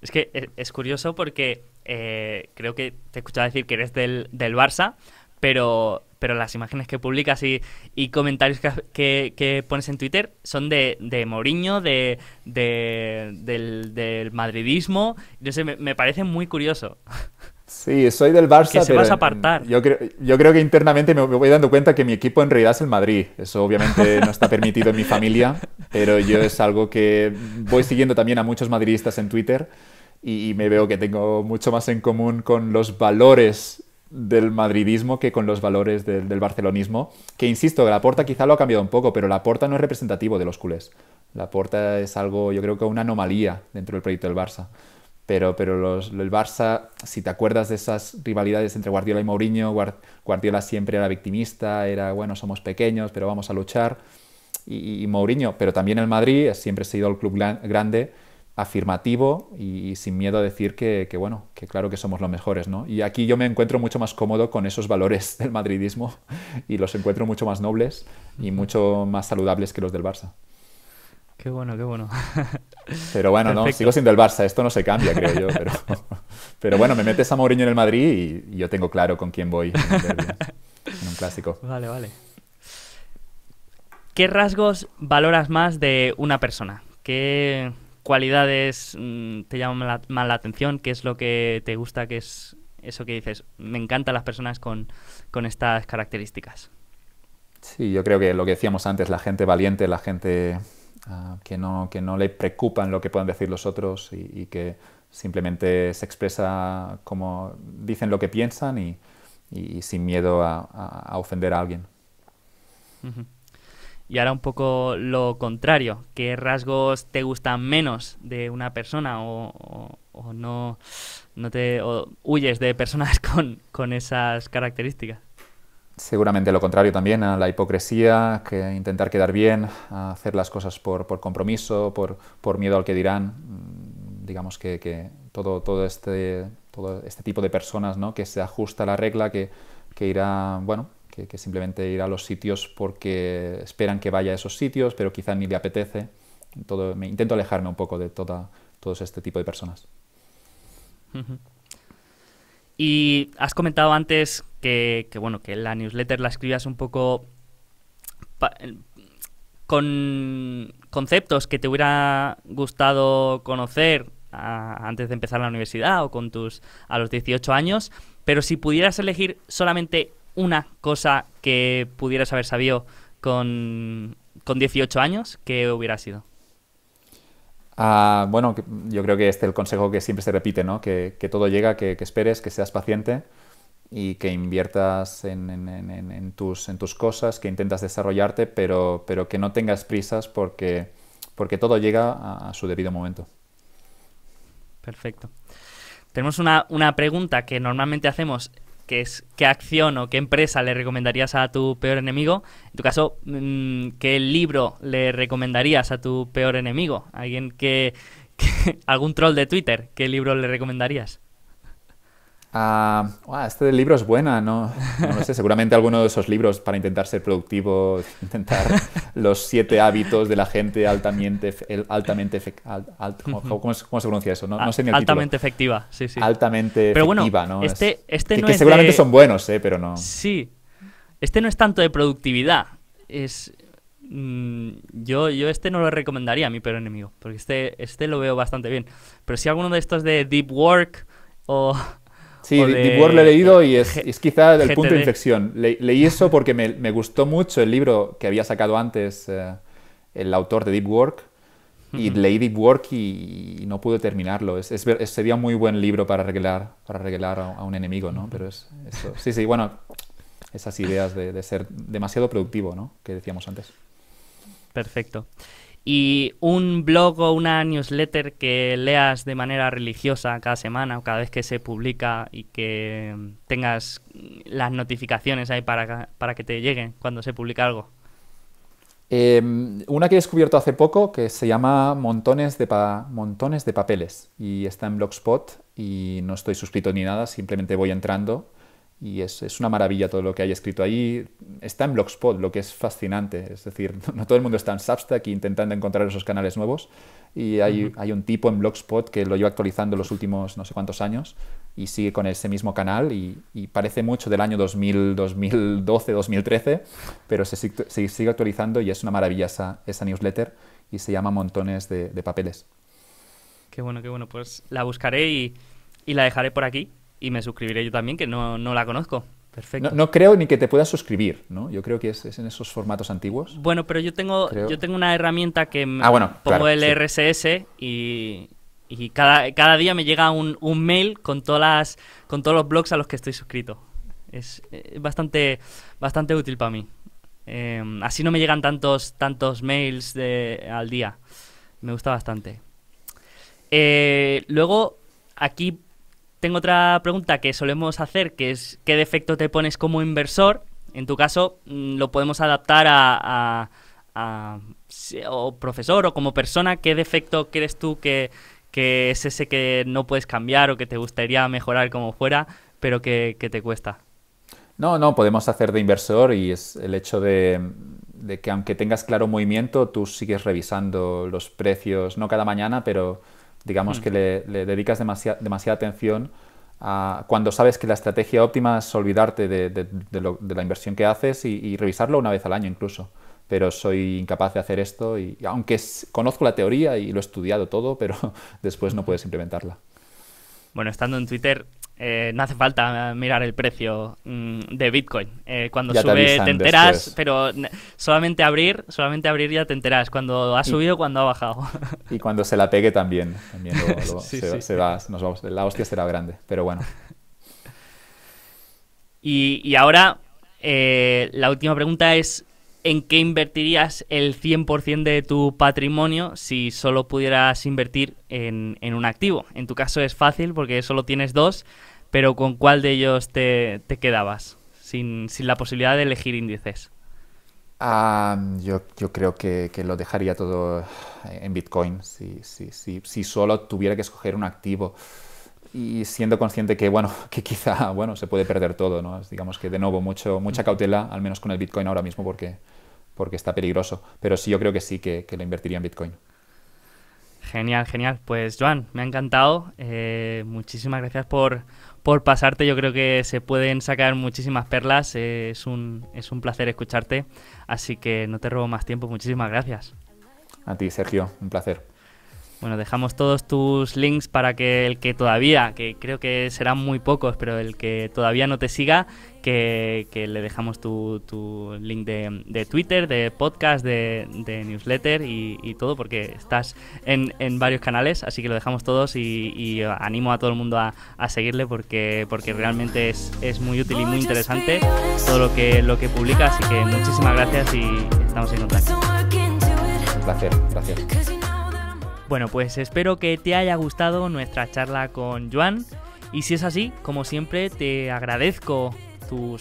Es que e, es curioso porque eh, creo que te escuchaba decir que eres del, del Barça, pero pero las imágenes que publicas y, comentarios que, pones en Twitter son de, Moriño, de, del, madridismo. Yo me, parece muy curioso. Sí, soy del Barça. se vas a apartar. yo creo que internamente me voy dando cuenta que mi equipo en realidad es el Madrid. Eso obviamente no está permitido en mi familia, pero yo es algo que voy siguiendo también a muchos madridistas en Twitter y, me veo que tengo mucho más en común con los valores del madridismo que con los valores del, del barcelonismo, que insisto, la puerta quizá lo ha cambiado un poco, pero la puerta no es representativo de los culés. La puerta es algo, yo creo que una anomalía dentro del proyecto del Barça. Pero, pero los, el Barça, si te acuerdas de esas rivalidades entre Guardiola y Mourinho, Guardiola siempre era victimista, era, bueno, somos pequeños, pero vamos a luchar. Y, Mourinho, pero también el Madrid, siempre ha sido el club grande afirmativo y sin miedo a decir que, bueno, que claro que somos los mejores, ¿no? Y aquí yo me encuentro mucho más cómodo con esos valores del madridismo y los encuentro mucho más nobles y mucho más saludables que los del Barça. Qué bueno, qué bueno. Pero bueno, no, sigo siendo el Barça, esto no se cambia, creo yo. Pero, pero bueno, me metes a Mourinho en el Madrid y, yo tengo claro con quién voy en un clásico. Vale, vale. ¿Qué rasgos valoras más de una persona? ¿Qué, cualidades mm, te llaman la, la atención? ¿Qué es lo que te gusta? ¿Qué es eso que dices? Me encantan las personas con, estas características. Sí, yo creo que lo que decíamos antes, la gente valiente, la gente ah, que, no, que no le preocupan lo que puedan decir los otros y, que simplemente se expresa como dicen lo que piensan y, sin miedo a, ofender a alguien. Y ahora un poco lo contrario, ¿qué rasgos te gustan menos de una persona o, no, no te huyes de personas con, con esas características? Seguramente lo contrario también a la hipocresía, que intentar quedar bien, hacer las cosas por, compromiso, por, por, miedo al que dirán. Mm, digamos que, todo, todo, este, todo este tipo de personas ¿no? que se ajusta a la regla, que, que irá bueno, que, simplemente ir a los sitios porque esperan que vaya a esos sitios, pero quizá ni le apetece. Todo, me, intento alejarme un poco de toda, todos este tipo de personas. Y has comentado antes que, bueno, que la newsletter la escribías un poco con conceptos que te hubiera gustado conocer antes de empezar la universidad o con tus a los 18 años, pero si pudieras elegir solamente una cosa que pudieras haber sabido con, 18 años, ¿qué hubiera sido? Ah, bueno, yo creo que este es el consejo que siempre se repite, ¿no? Que, todo llega, que, esperes, que seas paciente y que inviertas en, tus, en tus cosas, que intentas desarrollarte, pero, pero que no tengas prisas porque, porque todo llega a, su debido momento. Perfecto. Tenemos una, una pregunta que normalmente hacemos es qué acción o qué empresa le recomendarías a tu peor enemigo. En tu caso, mm, ¿qué libro le recomendarías a tu peor enemigo? Alguien que algún troll de Twitter, ¿qué libro le recomendarías? Ah, ah, este este libro es buena, ¿no? No sé, seguramente alguno de esos libros para intentar ser productivo, intentar los siete hábitos de la gente altamente, altamente ¿cómo, se pronuncia eso? No, ah, sé ni el Altamente efectiva, sí, sí. Altamente pero ¿no? seguramente son buenos, ¿eh? Pero no. Sí, este no es tanto de productividad, es... Mm, yo, yo este no lo recomendaría a mi peor enemigo, porque este, este lo veo bastante bien. Pero si alguno de estos de deep work o Sí, Deep Work lo he leído y es, quizá el punto de inflexión. leí eso porque me, gustó mucho el libro que había sacado antes eh, el autor de Deep Work. Y leí Deep Work y, no pude terminarlo. Es, sería un muy buen libro para arreglar, para arreglar a, un enemigo, ¿no? Pero es eso. Sí, sí, bueno, esas ideas de, de ser demasiado productivo, ¿no? Que decíamos antes. Perfecto y un blog o una newsletter que leas de manera religiosa cada semana o cada vez que se publica y que mm, tengas las notificaciones ahí para, que te lleguen cuando se publica algo? Em, una que he descubierto hace poco que se llama Montones de, Montones de Papeles y está en Blogspot y no estoy suscrito ni nada, simplemente voy entrando y es, una maravilla todo lo que hay escrito ahí. Está en Blogspot, lo que es fascinante. Es decir, no, todo el mundo está en Substack intentando encontrar esos canales nuevos. Y hay, hay, un tipo en Blogspot que lo lleva actualizando los últimos no sé cuántos años y sigue con ese mismo canal y, parece mucho del año 2000, 2012, 2013, pero se, sigue actualizando y es una maravilla esa, newsletter y se llama Montones de, Papeles. Qué bueno, qué bueno. Pues la buscaré y la dejaré por aquí y me suscribiré yo también, que no, la conozco. Perfecto. No, creo ni que te puedas suscribir, ¿no? Yo creo que es, en esos formatos antiguos. Bueno, pero yo tengo, yo tengo una herramienta que ah, bueno, pongo el RSS y, cada, cada, día me llega un, mail con todas con todos los blogs a los que estoy suscrito. Es, bastante, bastante útil para mí. Em, así no me llegan tantos, tantos mails de, al día. Me gusta bastante. Eh, luego, aquí tengo otra pregunta que solemos hacer, que es qué defecto te pones como inversor. En tu caso, mm, lo podemos adaptar a, a, o profesor o como persona. ¿Qué defecto crees tú que, es ese que no puedes cambiar o que te gustaría mejorar como fuera, pero que, te cuesta? No, no, podemos hacer de inversor y es el hecho de, de que aunque tengas claro movimiento, tú sigues revisando los precios, no cada mañana, pero Digamos que le, dedicas demasiada, atención cuando sabes que la estrategia óptima es olvidarte de, la inversión que haces y, revisarlo una vez al año incluso. Pero soy incapaz de hacer esto y, aunque conozco la teoría y lo he estudiado todo, pero después no puedes implementarla. Bueno, estando en Twitter eh, no hace falta eh, mirar el precio mm, de Bitcoin. Eh, cuando sube te, enteras, pero solamente abrir, solamente abrir ya te enteras cuando ha subido, cuando ha bajado. Y cuando se la pegue también, también la hostia será grande, pero bueno. Y, ahora la última pregunta es en qué invertirías el 100% de tu patrimonio si solo pudieras invertir en, un activo. En tu caso es fácil porque solo tienes dos, pero ¿con cuál de ellos te, quedabas sin, la posibilidad de elegir índices? yo, creo que, lo dejaría todo en Bitcoin si, si solo tuviera que escoger un activo y siendo consciente que, bueno, que quizá, bueno, se puede perder todo, ¿no? Digamos que, de nuevo, mucho, mucha cautela, al menos con el Bitcoin ahora mismo, porque porque está peligroso. Pero sí, yo creo que sí que, que lo invertiría en Bitcoin. Genial, genial. Pues Joan, me ha encantado. Eh, muchísimas gracias por, por, pasarte. Yo creo que se pueden sacar muchísimas perlas. Eh, es, un, es un placer escucharte. Así que no te robo más tiempo. Muchísimas gracias. A ti, Sergio. Un placer. Bueno, dejamos todos tus links para que el que todavía, que creo que serán muy pocos, pero el que todavía no te siga que, le dejamos tu, link de, Twitter, de podcast, de, newsletter y, todo, porque estás en, varios canales, así que lo dejamos todos y, animo a todo el mundo a, seguirle porque, porque realmente es, muy útil y muy interesante todo lo que, lo que publica, así que muchísimas gracias y estamos en contacto. Un placer, gracias. Bueno, pues espero que te haya gustado nuestra charla con Joan. Y si es así, como siempre, te agradezco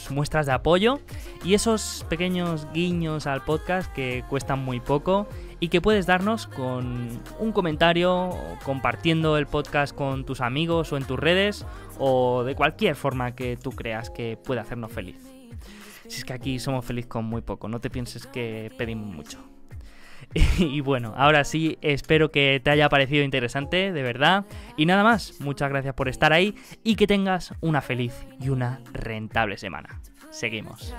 muestras de apoyo y esos pequeños guiños al podcast que cuestan muy poco y que puedes darnos con un comentario, compartiendo el podcast con tus amigos o en tus redes o de cualquier forma que tú creas que pueda hacernos feliz. Si es que aquí somos felices con muy poco, no te pienses que pedimos mucho. Y bueno, ahora sí, espero que te haya parecido interesante, de verdad. Y nada más, muchas gracias por estar ahí y que tengas una feliz y una rentable semana. Seguimos.